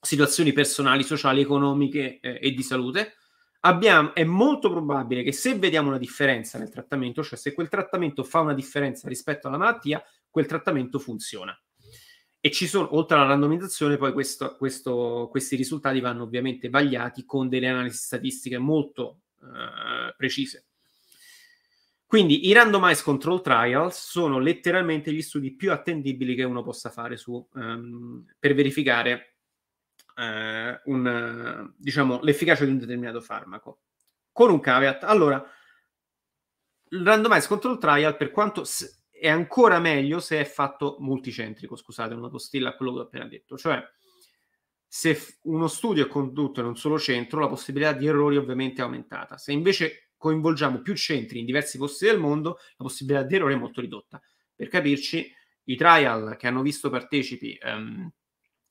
situazioni personali, sociali, economiche eh, e di salute, Abbiamo, è molto probabile che se vediamo una differenza nel trattamento, cioè se quel trattamento fa una differenza rispetto alla malattia, quel trattamento funziona. E ci sono, oltre alla randomizzazione, poi questo, questo, questi risultati vanno ovviamente vagliati con delle analisi statistiche molto eh, precise. Quindi i randomized control trials sono letteralmente gli studi più attendibili che uno possa fare su, um, per verificare eh, un, diciamo, l'efficacia di un determinato farmaco. Con un caveat. Allora, il randomized control trial, per quanto... Se, è ancora meglio se è fatto multicentrico, scusate, una postilla a quello che ho appena detto, cioè se uno studio è condotto in un solo centro, la possibilità di errori ovviamente è aumentata. Se invece coinvolgiamo più centri in diversi posti del mondo, la possibilità di errore è molto ridotta. Per capirci, i trial che hanno visto partecipi ehm,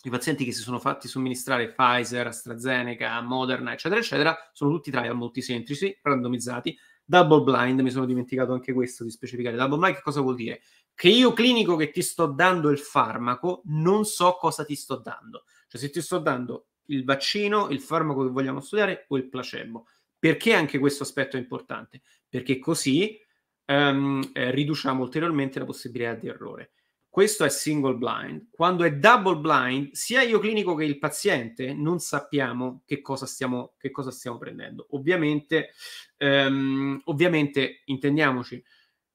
i pazienti che si sono fatti somministrare Pfizer, AstraZeneca, Moderna, eccetera, eccetera, sono tutti trial multicentrici, randomizzati, Double blind, mi sono dimenticato anche questo di specificare. Double blind che cosa vuol dire? Che io clinico che ti sto dando il farmaco non so cosa ti sto dando. Cioè se ti sto dando il vaccino, il farmaco che vogliamo studiare o il placebo. Perché anche questo aspetto è importante? Perché così ehm, eh, riduciamo ulteriormente la possibilità di errore. Questo è single blind. Quando è double blind, sia io clinico che il paziente non sappiamo che cosa stiamo, che cosa stiamo prendendo. Ovviamente, ehm, ovviamente, intendiamoci,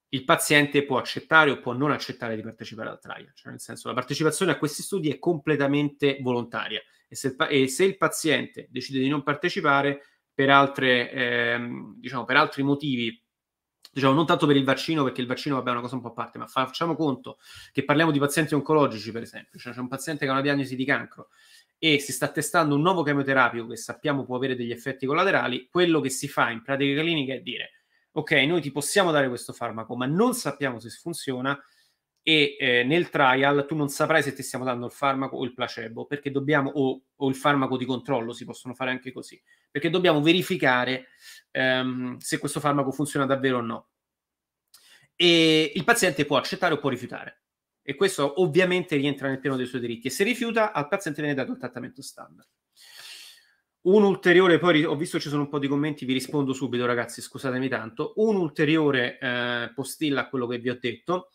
il paziente può accettare o può non accettare di partecipare al trial, cioè nel senso la partecipazione a questi studi è completamente volontaria e se il, pa- e se il paziente decide di non partecipare per, altre, ehm, diciamo, per altri motivi, diciamo non tanto per il vaccino, perché il vaccino vabbè, è una cosa un po' a parte, ma facciamo conto che parliamo di pazienti oncologici, per esempio, cioè c'è un paziente che ha una diagnosi di cancro e si sta testando un nuovo chemioterapico che sappiamo può avere degli effetti collaterali, quello che si fa in pratica clinica è dire ok, noi ti possiamo dare questo farmaco, ma non sappiamo se funziona, e eh, nel trial tu non saprai se ti stiamo dando il farmaco o il placebo perché dobbiamo o, o il farmaco di controllo si possono fare anche così perché dobbiamo verificare ehm, se questo farmaco funziona davvero o no e il paziente può accettare o può rifiutare e questo ovviamente rientra nel piano dei suoi diritti e se rifiuta al paziente viene dato il trattamento standard un ulteriore, poi ho visto ci sono un po' di commenti, vi rispondo subito ragazzi, scusatemi tanto. Un ulteriore eh, postilla a quello che vi ho detto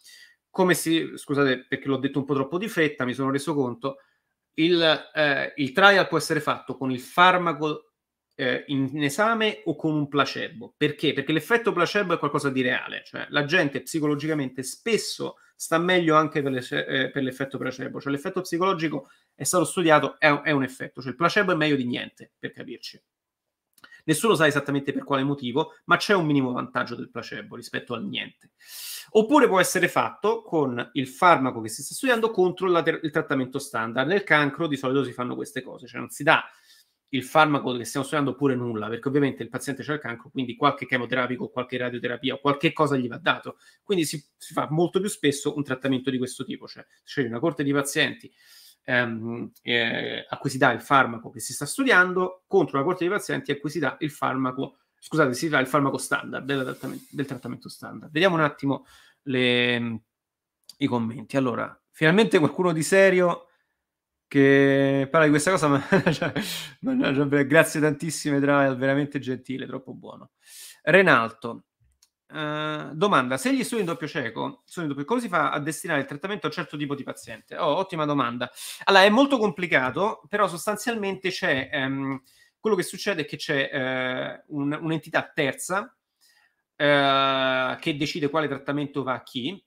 come si, scusate perché l'ho detto un po' troppo di fretta, mi sono reso conto, il, eh, il trial può essere fatto con il farmaco eh, in esame o con un placebo. Perché? Perché l'effetto placebo è qualcosa di reale, cioè la gente psicologicamente spesso sta meglio anche per, le, eh, per l'effetto placebo, cioè l'effetto psicologico è stato studiato, è, è un effetto, cioè il placebo è meglio di niente, per capirci. Nessuno sa esattamente per quale motivo, ma c'è un minimo vantaggio del placebo rispetto al niente. Oppure può essere fatto con il farmaco che si sta studiando contro la, il trattamento standard. Nel cancro di solito si fanno queste cose, cioè non si dà il farmaco che stiamo studiando oppure nulla, perché ovviamente il paziente c'ha il cancro, quindi qualche chemoterapico, qualche radioterapia o qualche cosa gli va dato. Quindi si, si fa molto più spesso un trattamento di questo tipo, cioè scegli una corte di pazienti ehm, eh, a cui si dà il farmaco che si sta studiando, contro una corte di pazienti a cui si dà il farmaco, scusate, si dà il farmaco standard, del trattamento, del trattamento standard. Vediamo un attimo le, mm, i commenti. Allora, finalmente qualcuno di serio che parla di questa cosa, mannaggia, [LAUGHS] mannaggia, grazie tantissime, Drael, veramente gentile, troppo buono. Renalto, eh, domanda, se gli studi in doppio cieco sono in doppio, come si fa a destinare il trattamento a un certo tipo di paziente? Oh, ottima domanda. Allora, è molto complicato, però sostanzialmente c'è, um, quello che succede è che c'è uh, un, un'entità terza uh, che decide quale trattamento va a chi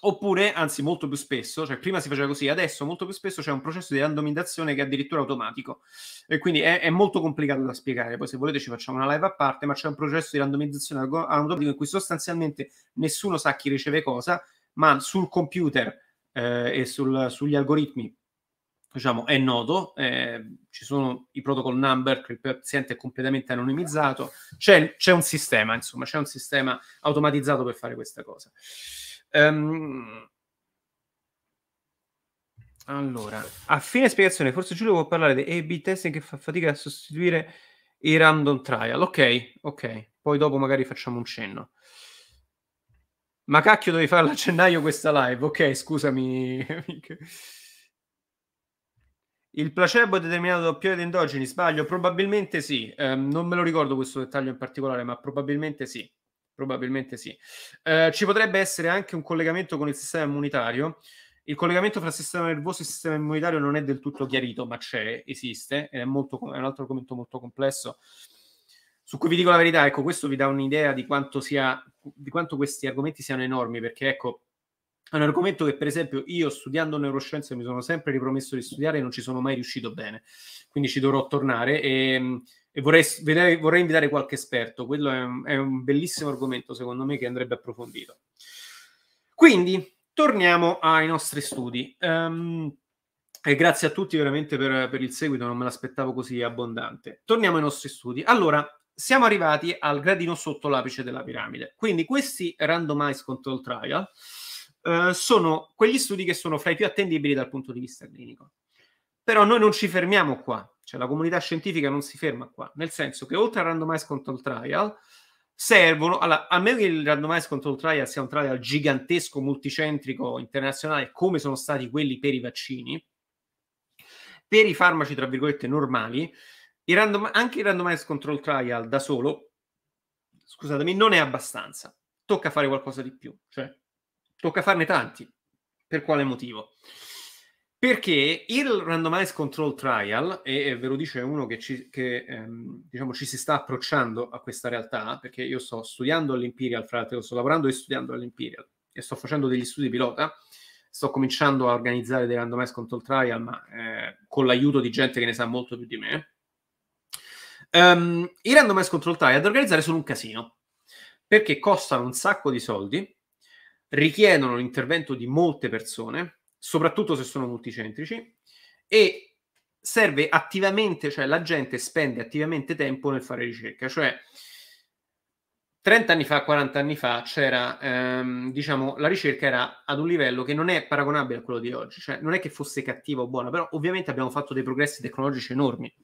Oppure, anzi, molto più spesso, cioè prima si faceva così, adesso molto più spesso c'è un processo di randomizzazione che è addirittura automatico. E quindi è, è molto complicato da spiegare. Poi, se volete, ci facciamo una live a parte, ma c'è un processo di randomizzazione automatico in cui sostanzialmente nessuno sa chi riceve cosa, ma sul computer eh, e sul, sugli algoritmi diciamo, è noto, eh, ci sono i protocol number che il paziente è completamente anonimizzato, c'è, c'è un sistema, insomma, c'è un sistema automatizzato per fare questa cosa. Um, allora, a fine spiegazione, forse Giulio può parlare di A-B testing che fa fatica a sostituire i random trial. Ok, ok, poi dopo magari facciamo un cenno. Ma cacchio, devi farla a gennaio questa live. Ok, scusami. [LAUGHS] Il placebo è determinato da opioidi endogeni, sbaglio? Probabilmente sì. Um, non me lo ricordo questo dettaglio in particolare, ma probabilmente sì. Probabilmente sì. Eh, ci potrebbe essere anche un collegamento con il sistema immunitario. Il collegamento fra sistema nervoso e sistema immunitario non è del tutto chiarito, ma c'è, esiste, ed è, molto, è un altro argomento molto complesso. Su cui vi dico la verità, ecco, questo vi dà un'idea di quanto, sia, di quanto questi argomenti siano enormi, perché ecco, è un argomento che per esempio io studiando neuroscienze mi sono sempre ripromesso di studiare e non ci sono mai riuscito bene, quindi ci dovrò tornare e ehm, e vorrei, vedere, vorrei invitare qualche esperto, quello è un, è un bellissimo argomento secondo me che andrebbe approfondito. Quindi torniamo ai nostri studi. Um, e grazie a tutti veramente per, per, il seguito, non me l'aspettavo così abbondante. Torniamo ai nostri studi. Allora, siamo arrivati al gradino sotto l'apice della piramide. Quindi questi randomized control trial eh, sono quegli studi che sono fra i più attendibili dal punto di vista clinico. Però noi non ci fermiamo qua, cioè la comunità scientifica non si ferma qua, nel senso che oltre al randomized control trial servono, allora, a meno che il randomized control trial sia un trial gigantesco, multicentrico, internazionale, come sono stati quelli per i vaccini, per i farmaci, tra virgolette, normali, il random, anche il randomized control trial da solo, scusatemi, non è abbastanza. Tocca fare qualcosa di più, cioè tocca farne tanti. Per quale motivo? Perché il randomized control trial, e, ve lo dice uno che, ci, che ehm, diciamo, ci si sta approcciando a questa realtà, perché io sto studiando all'Imperial, fra l'altro sto lavorando e studiando all'Imperial, e sto facendo degli studi pilota, sto cominciando a organizzare dei randomized control trial, ma eh, con l'aiuto di gente che ne sa molto più di me. Um, I randomized control trial da organizzare sono un casino, perché costano un sacco di soldi, richiedono l'intervento di molte persone, soprattutto se sono multicentrici, e serve attivamente, cioè la gente spende attivamente tempo nel fare ricerca, cioè 30 anni fa, 40 anni fa c'era, ehm, diciamo, la ricerca era ad un livello che non è paragonabile a quello di oggi, cioè non è che fosse cattiva o buona, però ovviamente abbiamo fatto dei progressi tecnologici enormi.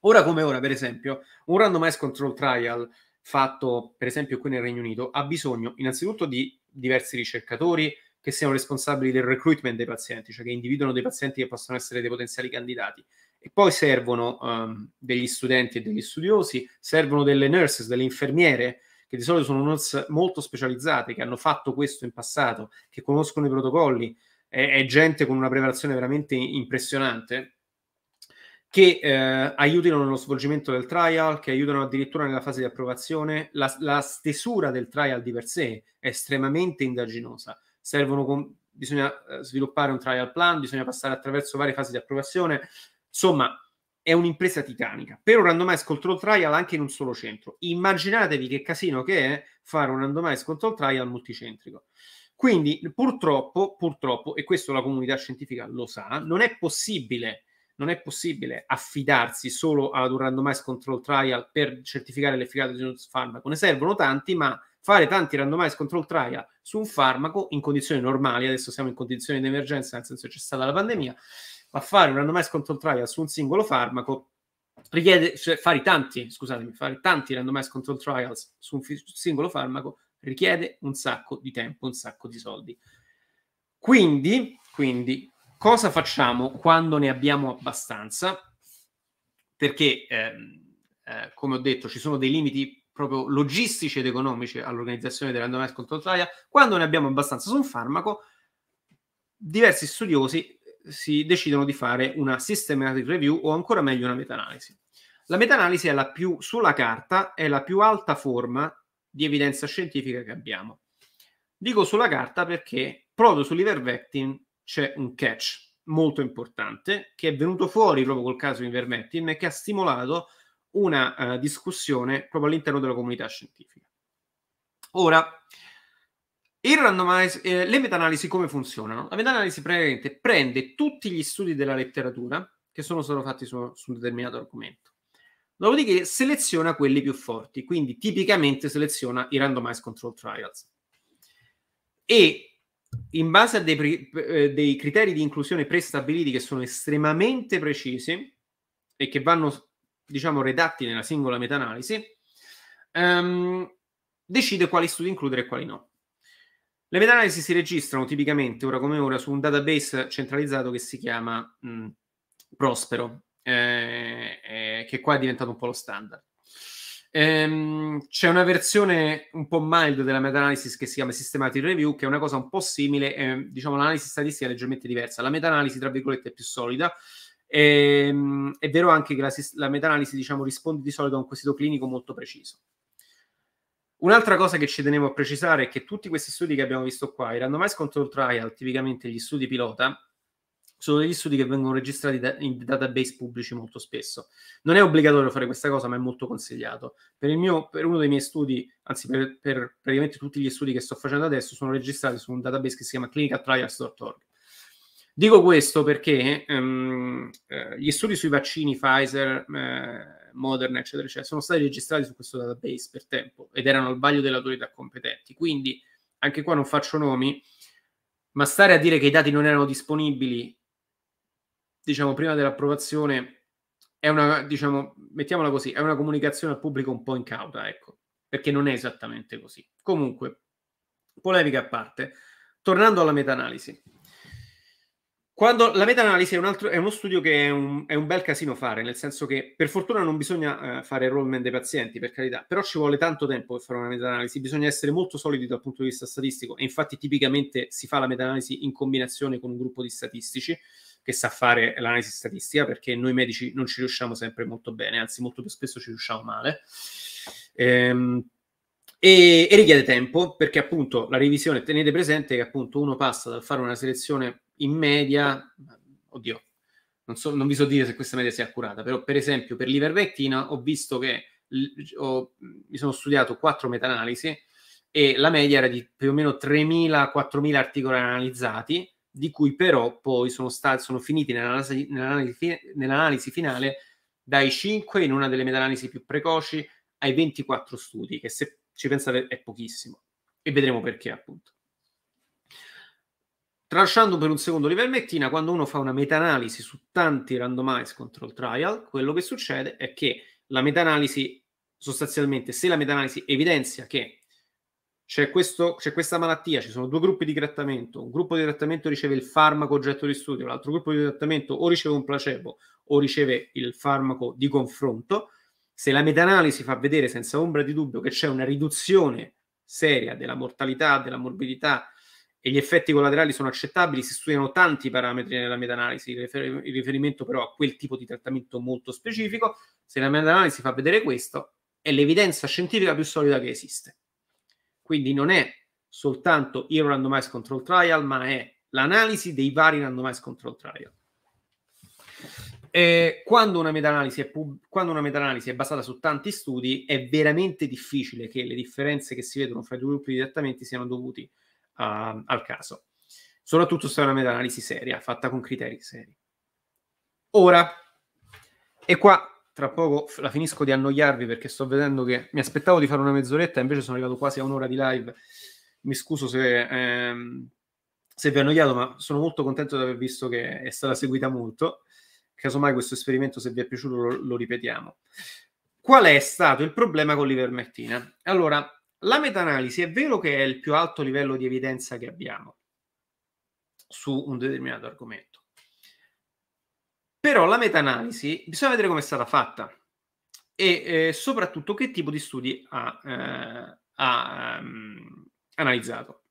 Ora come ora, per esempio, un randomized control trial fatto, per esempio, qui nel Regno Unito, ha bisogno innanzitutto di diversi ricercatori, che siano responsabili del recruitment dei pazienti, cioè che individuano dei pazienti che possono essere dei potenziali candidati. E poi servono um, degli studenti e degli studiosi, servono delle nurses, delle infermiere, che di solito sono nurse molto specializzate, che hanno fatto questo in passato, che conoscono i protocolli, è, è gente con una preparazione veramente impressionante, che eh, aiutino nello svolgimento del trial, che aiutano addirittura nella fase di approvazione. La, la stesura del trial di per sé è estremamente indaginosa servono con, bisogna eh, sviluppare un trial plan, bisogna passare attraverso varie fasi di approvazione. Insomma, è un'impresa titanica. Per un randomized control trial anche in un solo centro. Immaginatevi che casino che è fare un randomized control trial multicentrico. Quindi purtroppo, purtroppo, e questo la comunità scientifica lo sa, non è possibile, non è possibile affidarsi solo ad un randomized control trial per certificare l'efficacia di un farmaco. Ne servono tanti, ma fare tanti randomized control trial su un farmaco in condizioni normali, adesso siamo in condizioni di emergenza, nel senso c'è stata la pandemia, ma fare un randomized control trial su un singolo farmaco richiede, cioè fare tanti, scusatemi, fare tanti randomized control trials su un f- singolo farmaco richiede un sacco di tempo, un sacco di soldi. Quindi, quindi cosa facciamo quando ne abbiamo abbastanza? Perché, ehm, eh, come ho detto, ci sono dei limiti proprio logistici ed economici all'organizzazione del randomized control trial, quando ne abbiamo abbastanza su un farmaco, diversi studiosi eh, si decidono di fare una systematic review o ancora meglio una meta-analisi. La meta-analisi è la più, sulla carta, è la più alta forma di evidenza scientifica che abbiamo. Dico sulla carta perché proprio sull'ivermectin c'è un catch molto importante che è venuto fuori proprio col caso di ivermectin e che ha stimolato una eh, discussione proprio all'interno della comunità scientifica. Ora, il eh, le meta-analisi come funzionano? La meta-analisi praticamente prende tutti gli studi della letteratura che sono stati fatti su, su un determinato argomento. Dopodiché seleziona quelli più forti, quindi tipicamente seleziona i randomized control trials. E in base a dei, eh, dei criteri di inclusione prestabiliti che sono estremamente precisi e che vanno diciamo, redatti nella singola meta-analisi, ehm, decide quali studi includere e quali no. Le meta-analisi si registrano tipicamente, ora come ora, su un database centralizzato che si chiama mh, mm, Prospero, eh, eh, che qua è diventato un po' lo standard. Ehm, c'è una versione un po' mild della meta-analysis che si chiama Systematic Review, che è una cosa un po' simile, eh, diciamo l'analisi statistica è leggermente diversa. La meta-analisi, tra virgolette, è più solida, e, ehm, è vero anche che la, la meta-analisi diciamo, risponde di solito a un quesito clinico molto preciso. Un'altra cosa che ci tenevo a precisare è che tutti questi studi che abbiamo visto qua, i randomized control trial, tipicamente gli studi pilota, sono degli studi che vengono registrati da, in database pubblici molto spesso. Non è obbligatorio fare questa cosa, ma è molto consigliato. Per, mio, per uno dei miei studi, anzi per, per, praticamente tutti gli studi che sto facendo adesso, sono registrati su un database che si chiama clinicaltrials.org. Dico questo perché um, gli studi sui vaccini Pfizer, eh, Moderna, eccetera, eccetera, sono stati registrati su questo database per tempo ed erano al vaglio delle autorità competenti. Quindi, anche qua non faccio nomi, ma stare a dire che i dati non erano disponibili, diciamo, prima dell'approvazione, è una, diciamo, mettiamola così, è una comunicazione al pubblico un po' incauta, ecco, perché non è esattamente così. Comunque, polemica a parte, tornando alla meta-analisi. Quando la meta-analisi è, un altro, è uno studio che è un, è un, bel casino fare, nel senso che per fortuna non bisogna eh, fare enrollment dei pazienti, per carità, però ci vuole tanto tempo per fare una meta-analisi, bisogna essere molto solidi dal punto di vista statistico e infatti tipicamente si fa la meta-analisi in combinazione con un gruppo di statistici che sa fare l'analisi statistica perché noi medici non ci riusciamo sempre molto bene, anzi molto più spesso ci riusciamo male. Ehm, e, e richiede tempo perché appunto la revisione, tenete presente che appunto uno passa dal fare una selezione in media, oddio, non, so, non vi so dire se questa media sia accurata, però per esempio per l'ivermectina ho visto che ho, mi sono studiato quattro meta-analisi e la media era di più o meno 3.000-4.000 articoli analizzati, di cui però poi sono, stati, sono finiti nell'analisi, nell'analisi, nell'analisi, finale dai 5 in una delle meta-analisi più precoci ai 24 studi, che se ci pensate è pochissimo e vedremo perché appunto. Tralasciando per un secondo l'ivermettina, quando uno fa una meta-analisi su tanti randomized control trial, quello che succede è che la meta-analisi, sostanzialmente, se la meta-analisi evidenzia che c'è, questo, c'è questa malattia, ci sono due gruppi di trattamento, un gruppo di trattamento riceve il farmaco oggetto di studio, l'altro gruppo di trattamento o riceve un placebo o riceve il farmaco di confronto, se la meta-analisi fa vedere senza ombra di dubbio che c'è una riduzione seria della mortalità, della morbidità, e gli effetti collaterali sono accettabili, si studiano tanti parametri nella meta-analisi, il riferimento però a quel tipo di trattamento molto specifico, se la meta-analisi fa vedere questo, è l'evidenza scientifica più solida che esiste. Quindi non è soltanto il randomized control trial, ma è l'analisi dei vari randomized control trial. Eh, quando, una meta-analisi è pub- quando una meta-analisi è basata su tanti studi, è veramente difficile che le differenze che si vedono fra i due gruppi di trattamenti siano dovuti a, al caso. Soprattutto se è una meta-analisi seria, fatta con criteri seri. Ora, e qua tra poco la finisco di annoiarvi perché sto vedendo che mi aspettavo di fare una mezz'oretta, invece sono arrivato quasi a un'ora di live. Mi scuso se, ehm, se vi ho annoiato, ma sono molto contento di aver visto che è stata seguita molto. Casomai questo esperimento, se vi è piaciuto, lo, lo ripetiamo. Qual è stato il problema con l'ivermettina? Allora, la meta-analisi è vero che è il più alto livello di evidenza che abbiamo su un determinato argomento, però la meta-analisi bisogna vedere come è stata fatta e eh, soprattutto che tipo di studi ha, eh, ha um, analizzato.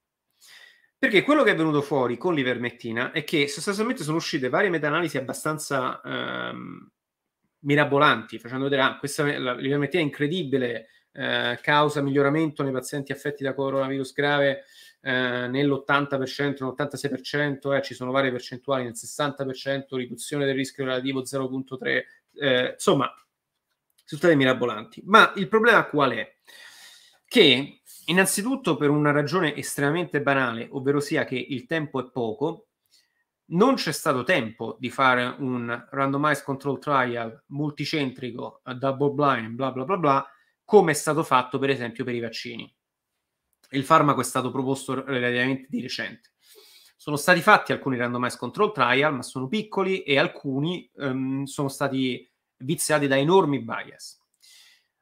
Perché quello che è venuto fuori con l'ivermettina è che sostanzialmente sono uscite varie meta-analisi abbastanza ehm, mirabolanti, facendo vedere, ah, questa, l'ivermettina è incredibile, eh, causa miglioramento nei pazienti affetti da coronavirus grave eh, nell'80%, nell'86%, eh, ci sono varie percentuali, nel 60%, riduzione del rischio relativo 0.3, eh, insomma, risultati mirabolanti. Ma il problema qual è? Che innanzitutto per una ragione estremamente banale, ovvero sia che il tempo è poco, non c'è stato tempo di fare un randomized control trial multicentrico, eh, double blind, bla bla bla bla, come è stato fatto per esempio per i vaccini. Il farmaco è stato proposto relativamente di recente. Sono stati fatti alcuni randomized control trial, ma sono piccoli e alcuni um, sono stati viziati da enormi bias.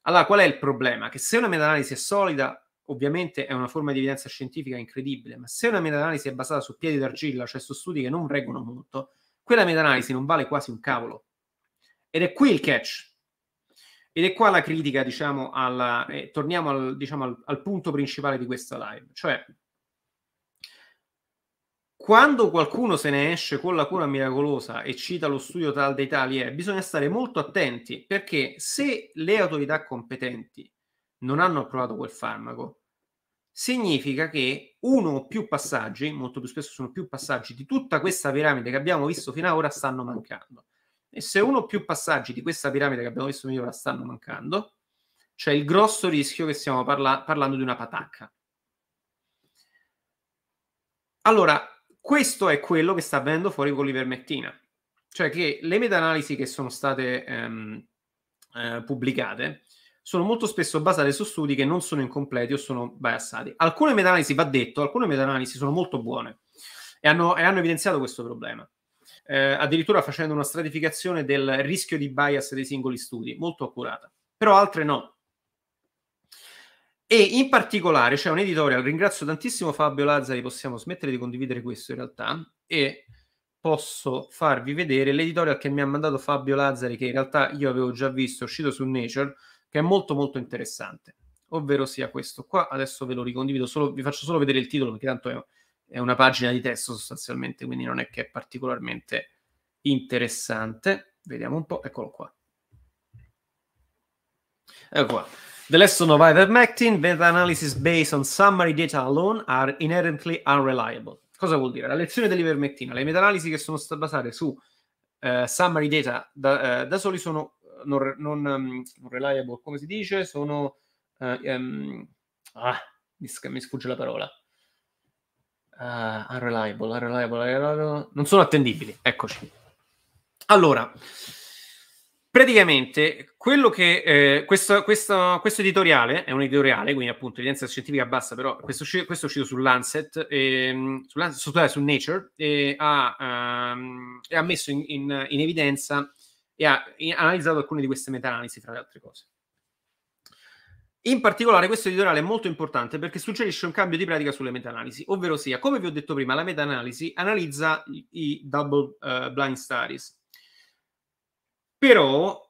Allora, qual è il problema? Che se una meta-analisi è solida, ovviamente è una forma di evidenza scientifica incredibile, ma se una meta-analisi è basata su piedi d'argilla, cioè su studi che non reggono molto, quella meta-analisi non vale quasi un cavolo. Ed è qui il catch, ed è qua la critica, diciamo, alla, eh, torniamo al, diciamo, al, al, punto principale di questa live, cioè quando qualcuno se ne esce con la cura miracolosa e cita lo studio tal dei tali è, eh, bisogna stare molto attenti perché se le autorità competenti non hanno approvato quel farmaco, significa che uno o più passaggi, molto più spesso sono più passaggi di tutta questa piramide che abbiamo visto fino ad ora, stanno mancando. E se uno o più passaggi di questa piramide che abbiamo visto finora stanno mancando, c'è il grosso rischio che stiamo parla- parlando di una patacca. Allora, questo è quello che sta avvenendo fuori con l'ivermettina. Cioè che le meta-analisi che sono state ehm, eh, pubblicate sono molto spesso basate su studi che non sono incompleti o sono biassati. Alcune meta-analisi, va detto, alcune meta-analisi sono molto buone e hanno, e hanno evidenziato questo problema eh, addirittura facendo una stratificazione del rischio di bias dei singoli studi, molto accurata, però altre no. E in particolare c'è un editorial, ringrazio tantissimo Fabio Lazzari, possiamo smettere di condividere questo in realtà, e posso farvi vedere l'editorial che mi ha mandato Fabio Lazzari, che in realtà io avevo già visto, è uscito su Nature, che è molto molto interessante ovvero sia questo qua. Adesso ve lo ricondivido, solo, vi faccio solo vedere il titolo perché tanto è è una pagina di testo sostanzialmente, quindi non è che è particolarmente interessante. Vediamo un po', eccolo qua. Ecco qua. The lesson of ivermectin, that analysis based on summary data alone are inherently unreliable. Cosa vuol dire? La lezione dell'ivermectina, le meta-analisi che sono state basate su uh, summary data da, uh, da, soli sono eh, non, non um, reliable, come si dice, sono... Uh, um, ah, mi, mi sfugge la parola Uh, unreliable, unreliable, unreliable, non sono attendibili. Eccoci. Allora, praticamente quello che eh, questo, questo, questo, editoriale è un editoriale, quindi appunto evidenza scientifica bassa, però questo, questo è uscito su Lancet, eh, su, Lancet, su Nature, e ha, ehm, ha, messo in, in, in evidenza e ha analizzato alcune di queste meta-analisi, tra le altre cose. In particolare questo editoriale è molto importante perché suggerisce un cambio di pratica sulle meta-analisi, ovvero sia, come vi ho detto prima, la meta-analisi analizza i double uh, blind studies. Però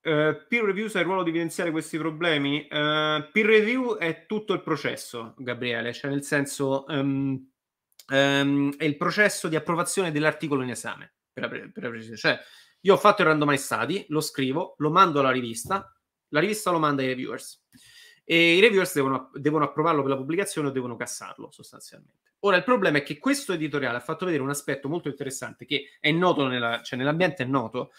Uh, peer review ha il ruolo di evidenziare questi problemi? Uh, peer review è tutto il processo, Gabriele, cioè nel senso um, um, è il processo di approvazione dell'articolo in esame, per, la precisione. cioè io ho fatto il randomized study, lo scrivo, lo mando alla rivista, la rivista lo manda ai reviewers e i reviewers devono, devono approvarlo per la pubblicazione o devono cassarlo sostanzialmente. Ora, il problema è che questo editoriale ha fatto vedere un aspetto molto interessante che è noto, nella, cioè nell'ambiente è noto,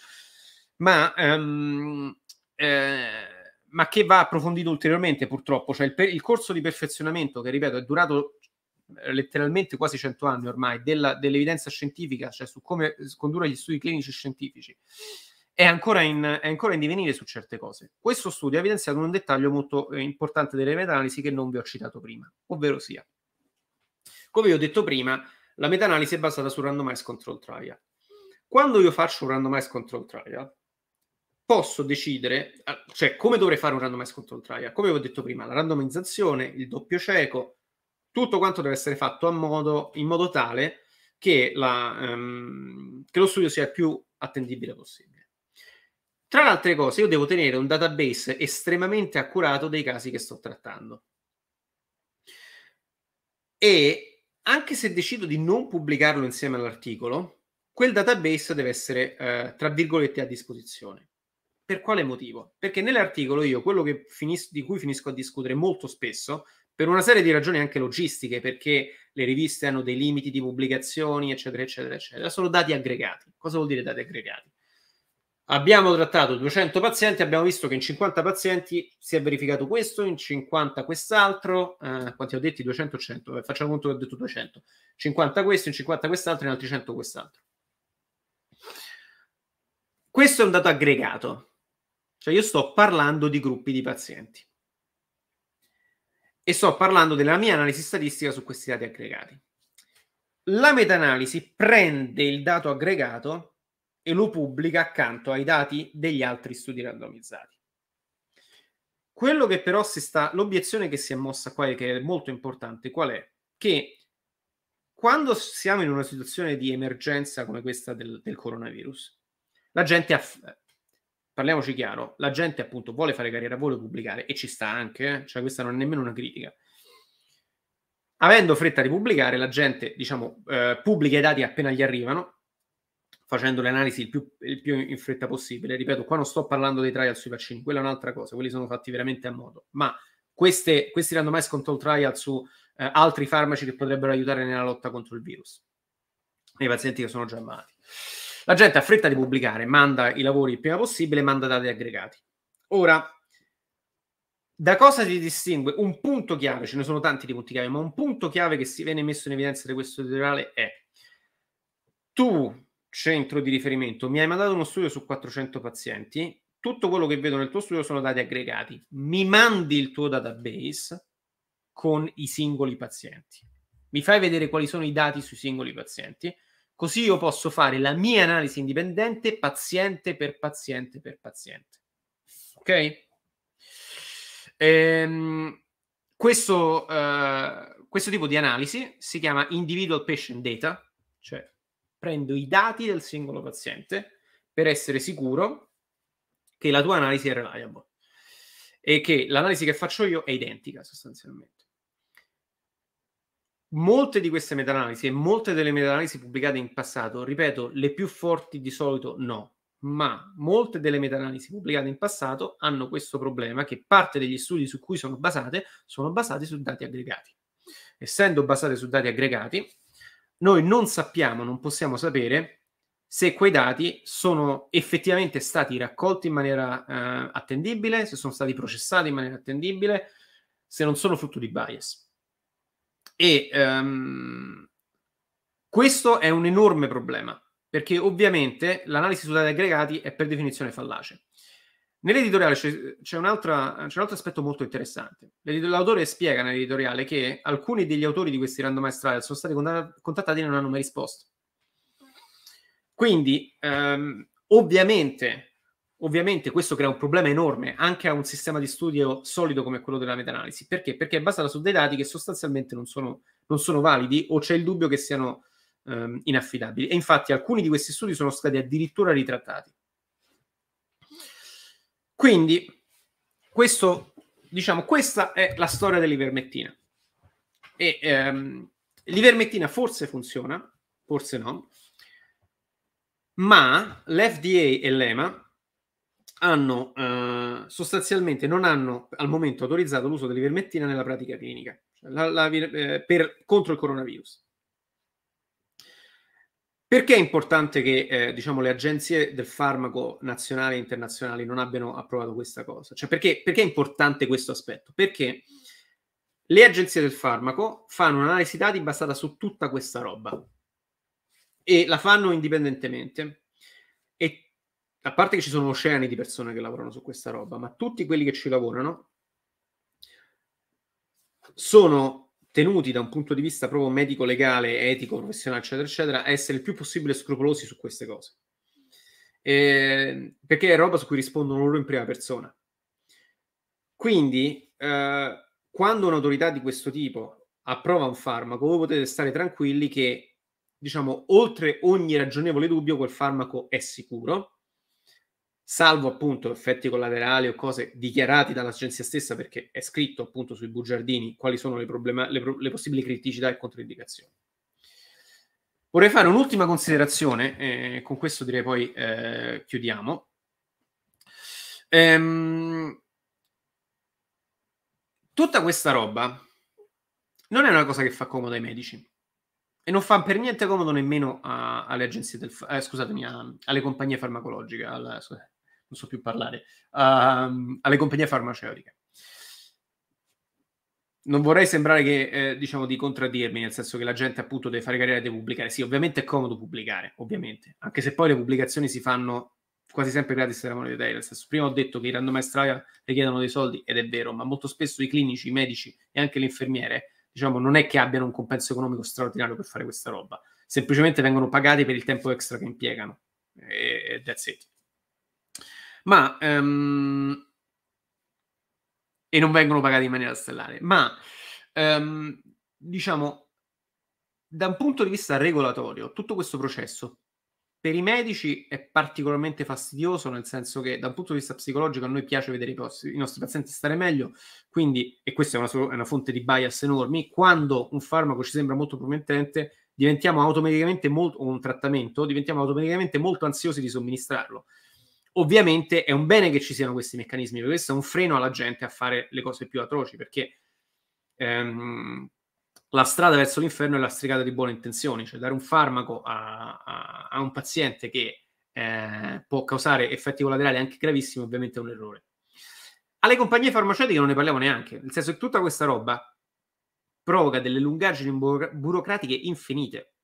ma, um, eh, ma, che va approfondito ulteriormente purtroppo. Cioè il, per, il, corso di perfezionamento, che ripeto è durato eh, letteralmente quasi 100 anni ormai, della, dell'evidenza scientifica, cioè su come condurre gli studi clinici scientifici, è ancora, in, è ancora, in, divenire su certe cose. Questo studio ha evidenziato un dettaglio molto eh, importante delle meta-analisi che non vi ho citato prima, ovvero sia, come vi ho detto prima, la meta-analisi è basata su randomized control trial. Quando io faccio un randomized control trial, posso decidere, ah, cioè come dovrei fare un randomized control trial? Come vi ho detto prima, la randomizzazione, il doppio cieco, tutto quanto deve essere fatto modo, in modo tale che, la, um, che lo studio sia il più attendibile possibile. Tra le altre cose, io devo tenere un database estremamente accurato dei casi che sto trattando. E anche se decido di non pubblicarlo insieme all'articolo, quel database deve essere, eh, tra virgolette, a disposizione. Per quale motivo? Perché nell'articolo io quello finis- di cui finisco a discutere molto spesso, per una serie di ragioni anche logistiche, perché le riviste hanno dei limiti di pubblicazioni, eccetera, eccetera, eccetera, sono dati aggregati. Cosa vuol dire dati aggregati? Abbiamo trattato 200 pazienti, abbiamo visto che in 50 pazienti si è verificato questo, in 50 quest'altro, eh, quanti ho detto? 200 o 100, Beh, facciamo conto che ho detto 200, 50 questo, in 50 quest'altro, in altri 100 quest'altro. Questo è un dato aggregato, cioè io sto parlando di gruppi di pazienti e sto parlando della mia analisi statistica su questi dati aggregati. La meta-analisi prende il dato aggregato e lo pubblica accanto ai dati degli altri studi randomizzati. Quello che però si sta, l'obiezione che si è mossa qua e che è molto importante, qual è? Che quando siamo in una situazione di emergenza come questa del, del coronavirus, la gente, aff- parliamoci chiaro, la gente appunto vuole fare carriera, vuole pubblicare e ci sta anche, eh? cioè questa non è nemmeno una critica. Avendo fretta di pubblicare, la gente, diciamo, eh, pubblica i dati appena gli arrivano, facendo le analisi il più, il più, in fretta possibile. Ripeto, qua non sto parlando dei trial sui vaccini, quella è un'altra cosa, quelli sono fatti veramente a modo, ma queste, questi randomized control trial su eh, altri farmaci che potrebbero aiutare nella lotta contro il virus nei pazienti che sono già malati. La gente ha fretta di pubblicare, manda i lavori il prima possibile, manda dati aggregati. Ora, da cosa si distingue? Un punto chiave, ce ne sono tanti di punti chiave, ma un punto chiave che si viene messo in evidenza da questo tutorial è tu centro di riferimento. Mi hai mandato uno studio su 400 pazienti. Tutto quello che vedo nel tuo studio sono dati aggregati. Mi mandi il tuo database con i singoli pazienti. Mi fai vedere quali sono i dati sui singoli pazienti, così io posso fare la mia analisi indipendente paziente per paziente per paziente. Ok? Ehm, questo, eh, questo tipo di analisi si chiama individual patient data, cioè prendo i dati del singolo paziente per essere sicuro che la tua analisi è reliable e che l'analisi che faccio io è identica sostanzialmente. Molte di queste meta-analisi e molte delle meta-analisi pubblicate in passato, ripeto, le più forti di solito no, ma molte delle meta-analisi pubblicate in passato hanno questo problema che parte degli studi su cui sono basate sono basati su dati aggregati. Essendo basate su dati aggregati, noi non sappiamo, non possiamo sapere se quei dati sono effettivamente stati raccolti in maniera eh, attendibile, se sono stati processati in maniera attendibile, se non sono frutto di bias. E um, questo è un enorme problema, perché ovviamente l'analisi su dati aggregati è per definizione fallace. Nell'editoriale c'è, c'è, un altro aspetto molto interessante. L'autore spiega nell'editoriale che alcuni degli autori di questi randomized trial sono stati contattati e non hanno mai risposto. Quindi, ehm, ovviamente, ovviamente, questo crea un problema enorme anche a un sistema di studio solido come quello della meta-analisi. Perché? Perché è basata su dei dati che sostanzialmente non sono, non sono validi o c'è il dubbio che siano ehm, inaffidabili. E infatti alcuni di questi studi sono stati addirittura ritrattati. Quindi, questo, diciamo, questa è la storia dell'ivermettina. E, ehm, l'ivermettina forse funziona, forse no, ma l'FDA e l'EMA hanno eh, sostanzialmente non hanno al momento autorizzato l'uso dell'ivermettina nella pratica clinica cioè la, la, eh, per, contro il coronavirus. Perché è importante che eh, diciamo, le agenzie del farmaco nazionali e internazionali non abbiano approvato questa cosa? Cioè, perché, perché, è importante questo aspetto? Perché le agenzie del farmaco fanno un'analisi dati basata su tutta questa roba e la fanno indipendentemente. E a parte che ci sono oceani di persone che lavorano su questa roba, ma tutti quelli che ci lavorano sono tenuti da un punto di vista proprio medico, legale, etico, professionale, eccetera, eccetera, a essere il più possibile scrupolosi su queste cose. Eh, perché è roba su cui rispondono loro in prima persona. Quindi, eh, quando un'autorità di questo tipo approva un farmaco, voi potete stare tranquilli che, diciamo, oltre ogni ragionevole dubbio, quel farmaco è sicuro salvo appunto effetti collaterali o cose dichiarati dall'agenzia stessa perché è scritto appunto sui bugiardini quali sono le, problema- le, pro- le possibili criticità e controindicazioni. Vorrei fare un'ultima considerazione, eh, e eh, con questo direi poi eh, chiudiamo. Ehm, tutta questa roba non è una cosa che fa comodo ai medici e non fa per niente comodo nemmeno a, alle agenzie del, eh, scusatemi, a, alle compagnie farmacologiche, al, scusate, non so più parlare, uh, alle compagnie farmaceutiche. Non vorrei sembrare che, eh, diciamo, di contraddirmi, nel senso che la gente appunto deve fare carriera e deve pubblicare. Sì, ovviamente è comodo pubblicare, ovviamente, anche se poi le pubblicazioni si fanno quasi sempre gratis alla moneta nel senso, prima ho detto che i randomized trial richiedono dei soldi, ed è vero, ma molto spesso i clinici, i medici e anche le infermiere, diciamo, non è che abbiano un compenso economico straordinario per fare questa roba, semplicemente vengono pagati per il tempo extra che impiegano, e that's it. Ma um, e non vengono pagati in maniera stellare. Ma um, diciamo, da un punto di vista regolatorio, tutto questo processo per i medici è particolarmente fastidioso, nel senso che da un punto di vista psicologico a noi piace vedere i, post- i nostri pazienti stare meglio, quindi, e questa è una, è una, fonte di bias enormi, quando un farmaco ci sembra molto promettente, diventiamo automaticamente molto, o un trattamento, diventiamo automaticamente molto ansiosi di somministrarlo. Ovviamente è un bene che ci siano questi meccanismi, perché questo è un freno alla gente a fare le cose più atroci, perché ehm, la strada verso l'inferno è la lastricata di buone intenzioni, cioè dare un farmaco a, a, a un paziente che eh, può causare effetti collaterali anche gravissimi, ovviamente è un errore. Alle compagnie farmaceutiche non ne parliamo neanche, nel senso che tutta questa roba provoca delle lungaggini burocratiche infinite.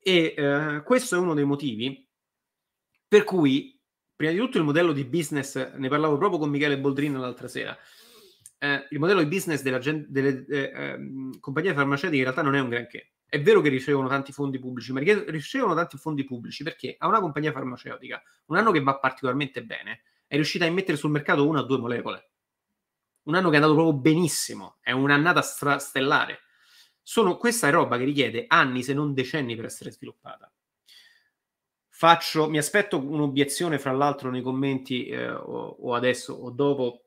E eh, questo è uno dei motivi per cui prima di tutto il modello di business, ne parlavo proprio con Michele Boldrin l'altra sera, eh, il modello di business delle eh, ehm, compagnie farmaceutiche in realtà non è un granché. È vero che ricevono tanti fondi pubblici, ma ricevono tanti fondi pubblici perché a una compagnia farmaceutica, un anno che va particolarmente bene, è riuscita a immettere sul mercato una o due molecole. Un anno che è andato proprio benissimo, è un'annata stra- stellare. Sono, questa è roba che richiede anni, se non decenni, per essere sviluppata. Faccio, mi aspetto un'obiezione, fra l'altro, nei commenti eh, o, o, adesso o dopo.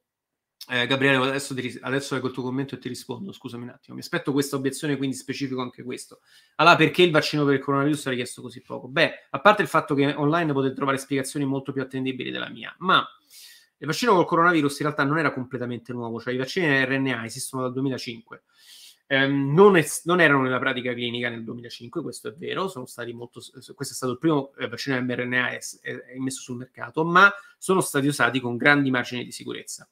Eh, Gabriele, adesso, ti, adesso leggo il tuo commento e ti rispondo. Scusami un attimo. Mi aspetto questa obiezione, quindi specifico anche questo. Allora, perché il vaccino per il coronavirus è richiesto così poco? Beh, a parte il fatto che online potete trovare spiegazioni molto più attendibili della mia, ma il vaccino col coronavirus in realtà non era completamente nuovo, cioè i vaccini RNA esistono dal 2005. Um, non, è, non, erano nella pratica clinica nel 2005, questo è vero, molto, questo è stato il primo eh, vaccino mRNA es, messo sul mercato, ma sono stati usati con grandi margini di sicurezza.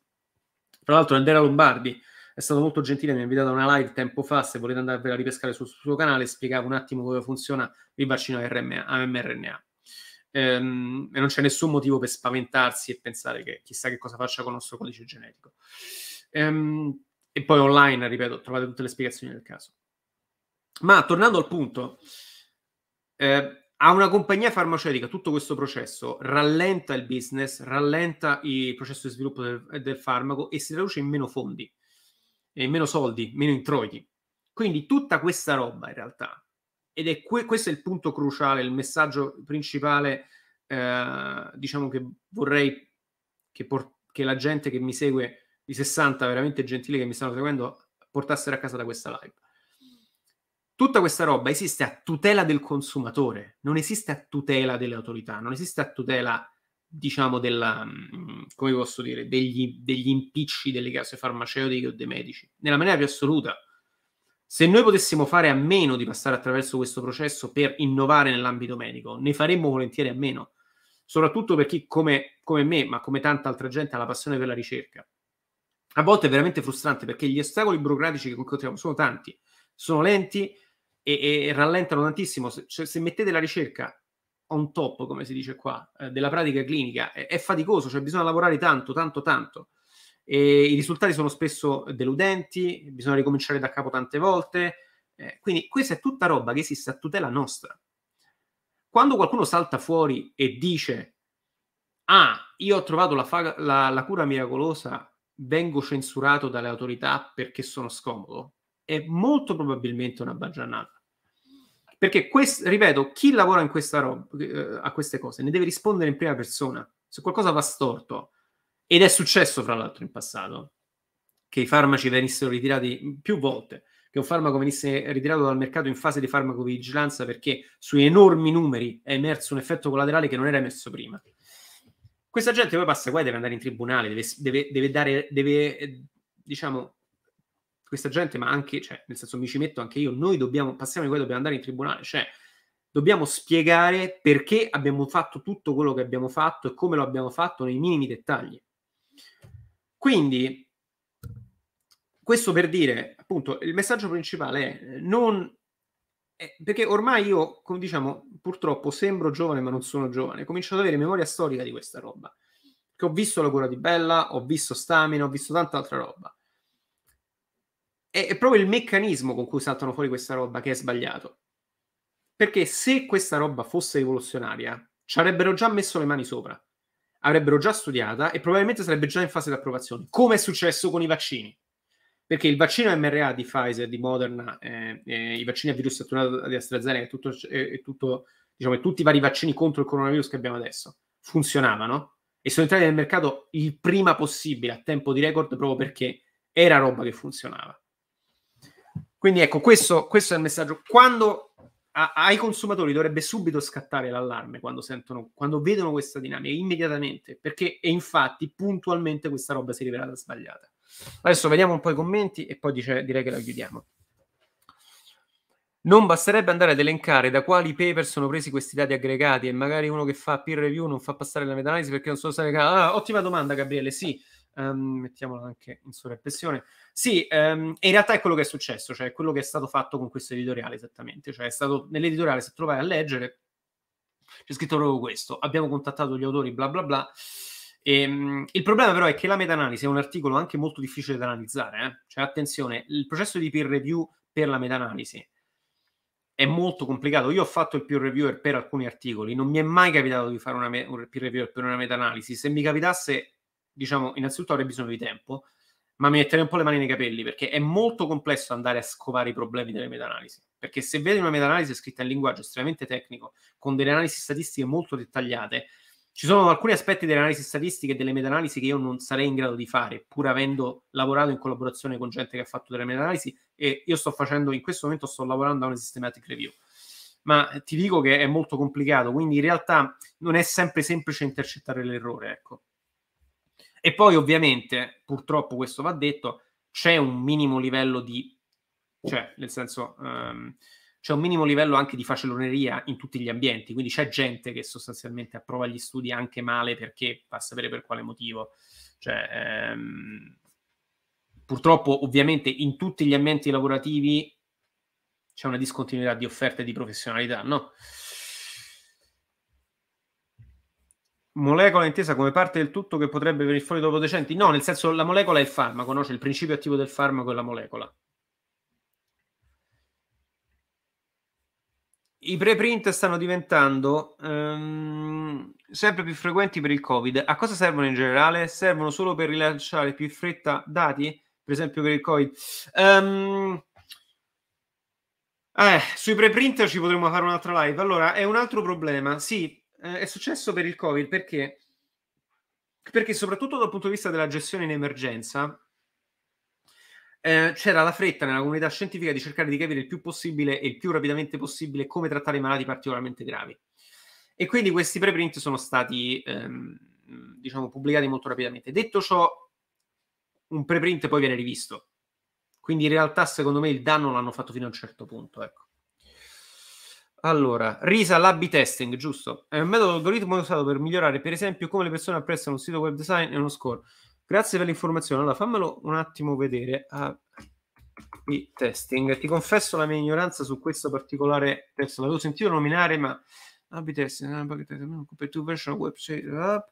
Tra l'altro Andrea Lombardi è stato molto gentile, mi ha invitato a una live tempo fa, se volete andarvela a ripescare sul, sul suo canale, spiegavo un attimo come funziona il vaccino RMA, mRNA. Um, e non c'è nessun motivo per spaventarsi e pensare che chissà che cosa faccia con il nostro codice genetico. Ehm, e poi online, ripeto, trovate tutte le spiegazioni del caso. Ma tornando al punto, eh, a una compagnia farmaceutica tutto questo processo rallenta il business, rallenta il processo di sviluppo del, del farmaco e si traduce in meno fondi, in meno soldi, meno introiti. Quindi tutta questa roba in realtà, ed è que- questo è il punto cruciale, il messaggio principale, eh, diciamo che vorrei che, por- che la gente che mi segue i 60 veramente gentili che mi stanno seguendo portassero a casa da questa live. Tutta questa roba esiste a tutela del consumatore, non esiste a tutela delle autorità, non esiste a tutela, diciamo, della, mm, come posso dire, degli, degli impicci delle case farmaceutiche o dei medici, nella maniera più assoluta. Se noi potessimo fare a meno di passare attraverso questo processo per innovare nell'ambito medico, ne faremmo volentieri a meno, soprattutto per chi come, come me, ma come tanta altra gente, ha la passione per la ricerca a volte è veramente frustrante perché gli ostacoli burocratici che incontriamo sono tanti, sono lenti e, e rallentano tantissimo. Se, cioè, se, mettete la ricerca on top, come si dice qua, eh, della pratica clinica, è, è, faticoso, cioè bisogna lavorare tanto, tanto, tanto. E I risultati sono spesso deludenti, bisogna ricominciare da capo tante volte. Eh, quindi questa è tutta roba che esiste a tutela nostra. Quando qualcuno salta fuori e dice, ah, io ho trovato la, fa- la, la cura miracolosa vengo censurato dalle autorità perché sono scomodo, è molto probabilmente una baggianata. Perché, quest, ripeto, chi lavora in questa roba, eh, a queste cose ne deve rispondere in prima persona. Se qualcosa va storto, ed è successo fra l'altro in passato, che i farmaci venissero ritirati più volte, che un farmaco venisse ritirato dal mercato in fase di farmacovigilanza perché sui enormi numeri è emerso un effetto collaterale che non era emerso prima. Questa gente poi passa qua e deve andare in tribunale, deve, deve, deve dare, deve, eh, diciamo, questa gente, ma anche, cioè, nel senso mi ci metto anche io, noi dobbiamo, passiamo di qua, dobbiamo andare in tribunale, cioè, dobbiamo spiegare perché abbiamo fatto tutto quello che abbiamo fatto e come lo abbiamo fatto nei minimi dettagli. Quindi, questo per dire, appunto, il messaggio principale è non eh, perché ormai io, come diciamo, purtroppo sembro giovane ma non sono giovane, comincio ad avere memoria storica di questa roba. Che ho visto la cura di Bella, ho visto Stamina, ho visto tanta altra roba. È, è proprio il meccanismo con cui saltano fuori questa roba che è sbagliato. Perché se questa roba fosse rivoluzionaria, ci avrebbero già messo le mani sopra, avrebbero già studiata e probabilmente sarebbe già in fase di approvazione, come è successo con i vaccini perché il vaccino MRA di Pfizer, di Moderna, eh, eh, i vaccini a virus saturato di AstraZeneca e, tutto, eh, tutto, diciamo, tutti i vari vaccini contro il coronavirus che abbiamo adesso funzionavano e sono entrati nel mercato il prima possibile, a tempo di record, proprio perché era roba che funzionava. Quindi ecco, questo, questo è il messaggio. Quando a, ai consumatori dovrebbe subito scattare l'allarme quando, sentono, quando vedono questa dinamica, immediatamente, perché e infatti puntualmente questa roba si è rivelata sbagliata. Adesso vediamo un po' i commenti e poi dice, direi che la chiudiamo. Non basterebbe andare ad elencare da quali paper sono presi questi dati aggregati e magari uno che fa peer review non fa passare la meta-analisi perché non so se... Ah, ottima domanda Gabriele, sì. Um, mettiamola anche in sovrappressione. Sì, um, in realtà è quello che è successo, cioè quello che è stato fatto con questo editoriale esattamente. Cioè è stato nell'editoriale, se trovai a leggere, c'è scritto proprio questo. Abbiamo contattato gli autori, bla bla bla, Ehm, il problema però è che la meta-analisi è un articolo anche molto difficile da analizzare, eh? cioè attenzione, il processo di peer review per la meta-analisi è molto complicato. Io ho fatto il peer reviewer per alcuni articoli, non mi è mai capitato di fare una me- un peer reviewer per una meta-analisi. Se mi capitasse, diciamo, innanzitutto avrei bisogno di tempo, ma mi metterei un po' le mani nei capelli perché è molto complesso andare a scovare i problemi delle meta-analisi. Perché se vedi una meta-analisi scritta in linguaggio estremamente tecnico, con delle analisi statistiche molto dettagliate, ci sono alcuni aspetti delle analisi statistiche e delle meta-analisi che io non sarei in grado di fare, pur avendo lavorato in collaborazione con gente che ha fatto delle meta-analisi e io sto facendo, in questo momento sto lavorando a una systematic review. Ma ti dico che è molto complicato, quindi in realtà non è sempre semplice intercettare l'errore, ecco. E poi ovviamente, purtroppo questo va detto, c'è un minimo livello di... cioè, nel senso... Um, c'è un minimo livello anche di faceloneria in tutti gli ambienti, quindi c'è gente che sostanzialmente approva gli studi anche male perché fa sapere per quale motivo. Cioè, ehm, purtroppo, ovviamente, in tutti gli ambienti lavorativi c'è una discontinuità di offerte e di professionalità, no? Molecola intesa come parte del tutto che potrebbe venire fuori dopo decenti? No, nel senso la molecola è il farmaco, no? C'è il principio attivo del farmaco e la molecola. I preprint stanno diventando um, sempre più frequenti per il Covid. A cosa servono in generale? Servono solo per rilasciare più in fretta dati, per esempio per il Covid? Um, eh, sui preprint ci potremmo fare un'altra live. Allora, è un altro problema. Sì, eh, è successo per il Covid perché? Perché soprattutto dal punto di vista della gestione in emergenza, eh, c'era la fretta nella comunità scientifica di cercare di capire il più possibile e il più rapidamente possibile come trattare i malati particolarmente gravi. E quindi questi preprint sono stati, ehm, diciamo, pubblicati molto rapidamente. Detto ciò, un preprint poi viene rivisto. Quindi in realtà, secondo me, il danno l'hanno fatto fino a un certo punto, ecco. Allora, RISA l'AB testing, giusto? È un metodo algoritmo usato per migliorare, per esempio, come le persone apprezzano un sito web design e uno score. Grazie per l'informazione. Allora, fammelo un attimo vedere a ah, i testing. Ti confesso la mia ignoranza su questo particolare testo. L'avevo sentito nominare, ma abitesse eh, eh.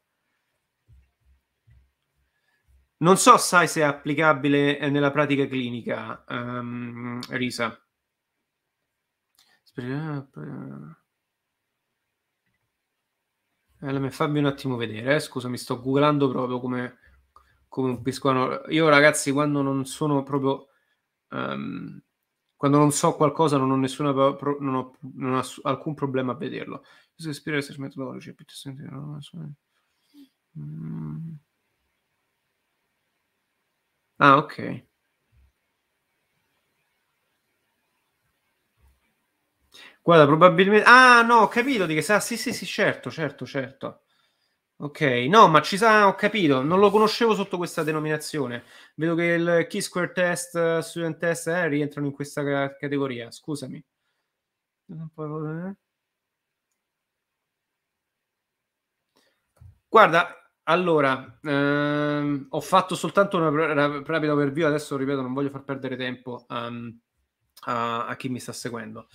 non so sai se è applicabile eh, nella pratica clinica um, Risa Allora, fammi un attimo vedere eh. scusa mi sto googlando proprio come come un piscuano. Io ragazzi, quando non sono proprio... Um, quando non so qualcosa non ho, nessuna, pro, non ho, non ho alcun problema a vederlo. Se respirare se smetto la voce, più sentire... Mm. Ah, ok. Guarda, probabilmente... Ah, no, ho capito di che sa. Sì, sì, sì, certo, certo, certo. Ok, no, ma ci sa, ho capito, non lo conoscevo sotto questa denominazione. Vedo che il Key Square Test, eh, Student Test eh, rientrano in questa ca- categoria, scusami. Guarda, allora, ehm, ho fatto soltanto una rapida overview, adesso ripeto, non voglio far perdere tempo um, a-, a chi mi sta seguendo.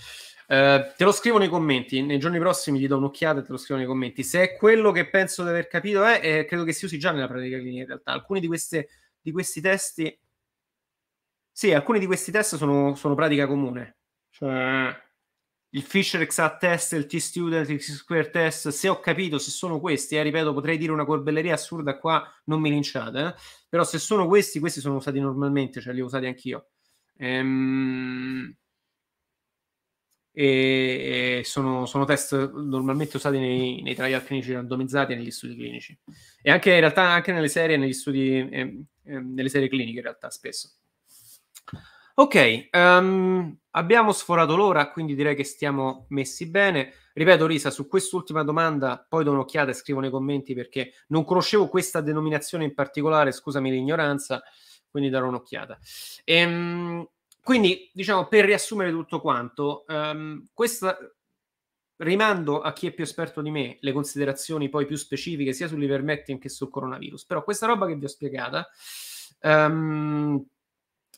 Eh, te lo scrivo nei commenti, nei giorni prossimi gli do un'occhiata e te lo scrivo nei commenti. Se è quello che penso di aver capito, è, eh, eh, credo che si usi già nella pratica clinica in realtà. Alcuni di, queste, di questi testi... Sì, alcuni di questi test sono, sono pratica comune. Cioè, il Fisher XA test, il T-Student, il T-Square test, se ho capito, se sono questi, eh, ripeto, potrei dire una corbelleria assurda qua, non mi linciate, eh? però se sono questi, questi sono usati normalmente, cioè li ho usati anch'io. Ehm e, e sono, sono, test normalmente usati nei, nei trial clinici randomizzati e negli studi clinici e anche in realtà anche nelle serie negli studi eh, eh, nelle serie cliniche in realtà spesso ok um, abbiamo sforato l'ora quindi direi che stiamo messi bene ripeto Risa su quest'ultima domanda poi do un'occhiata e scrivo nei commenti perché non conoscevo questa denominazione in particolare scusami l'ignoranza quindi darò un'occhiata ehm quindi, diciamo, per riassumere tutto quanto, um, questa, rimando a chi è più esperto di me le considerazioni poi più specifiche sia sull'ivermectin che sul coronavirus, però questa roba che vi ho spiegata um,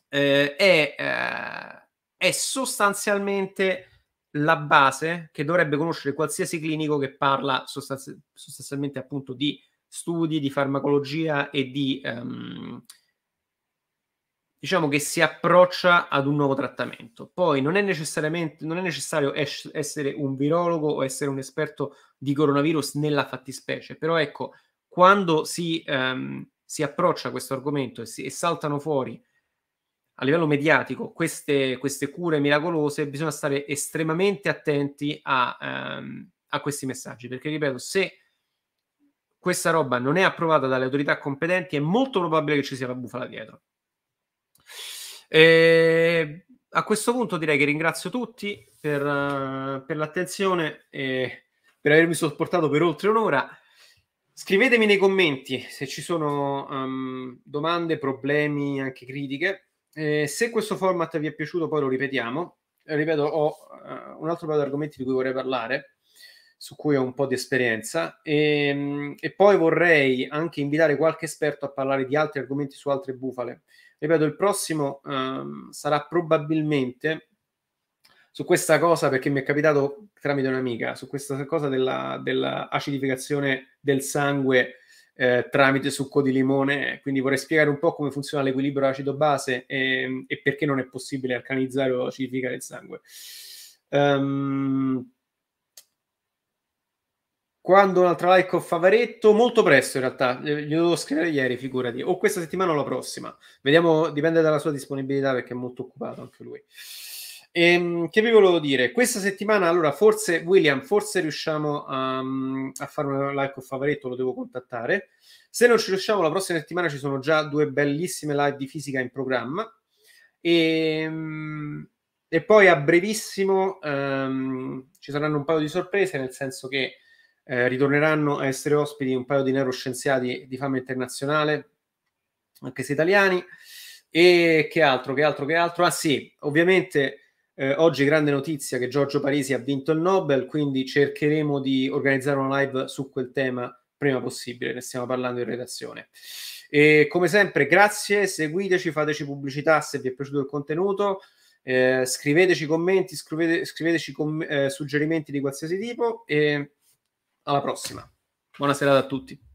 eh, è, eh, è, sostanzialmente la base che dovrebbe conoscere qualsiasi clinico che parla sostanzialmente appunto di studi, di farmacologia e di... Um, diciamo che si approccia ad un nuovo trattamento. Poi non è, necessariamente, non è necessario es- essere un virologo o essere un esperto di coronavirus nella fattispecie, però ecco, quando si, ehm, si approccia a questo argomento e, si, e, saltano fuori a livello mediatico queste, queste, cure miracolose, bisogna stare estremamente attenti a, ehm, a questi messaggi, perché ripeto, se questa roba non è approvata dalle autorità competenti è molto probabile che ci sia la bufala dietro. E a questo punto direi che ringrazio tutti per, eh, per l'attenzione e per avermi sopportato per oltre un'ora. Scrivetemi nei commenti se ci sono um, domande, problemi, anche critiche. Eh, se questo format vi è piaciuto, poi lo ripetiamo. Ripeto, ho uh, un altro paio di argomenti di cui vorrei parlare, su cui ho un po' di esperienza, e, ehm, e, poi vorrei anche invitare qualche esperto a parlare di altri argomenti su altre bufale ripeto, il prossimo ehm, sarà probabilmente su questa cosa, perché mi è capitato tramite un'amica, su questa cosa della, della acidificazione del sangue eh, tramite succo di limone, quindi vorrei spiegare un po' come funziona l'equilibrio acido-base e, e perché non è possibile alcanizzare o acidificare il sangue. Um, quando un'altra like con Favaretto? Molto presto in realtà, glielo devo scrivere ieri, figurati, o questa settimana o la prossima. Vediamo, dipende dalla sua disponibilità perché è molto occupato anche lui. Ehm, che vi volevo dire? Questa settimana, allora, forse, William, forse riusciamo a, a fare una like con Favaretto, lo devo contattare. Se non ci riusciamo, la prossima settimana ci sono già due bellissime live di fisica in programma. E, ehm, e poi a brevissimo um, ci saranno un paio di sorprese, nel senso che eh, ritorneranno a essere ospiti un paio di neuroscienziati di fama internazionale, anche se italiani. E che altro, che altro, che altro? Ah sì, ovviamente eh, oggi grande notizia che Giorgio Parisi ha vinto il Nobel, quindi cercheremo di organizzare una live su quel tema prima possibile, ne stiamo parlando in redazione. E come sempre, grazie, seguiteci, fateci pubblicità se vi è piaciuto il contenuto, eh, scriveteci commenti, scrivete, scriveteci com- eh, suggerimenti di qualsiasi tipo e alla prossima. Buona serata a tutti.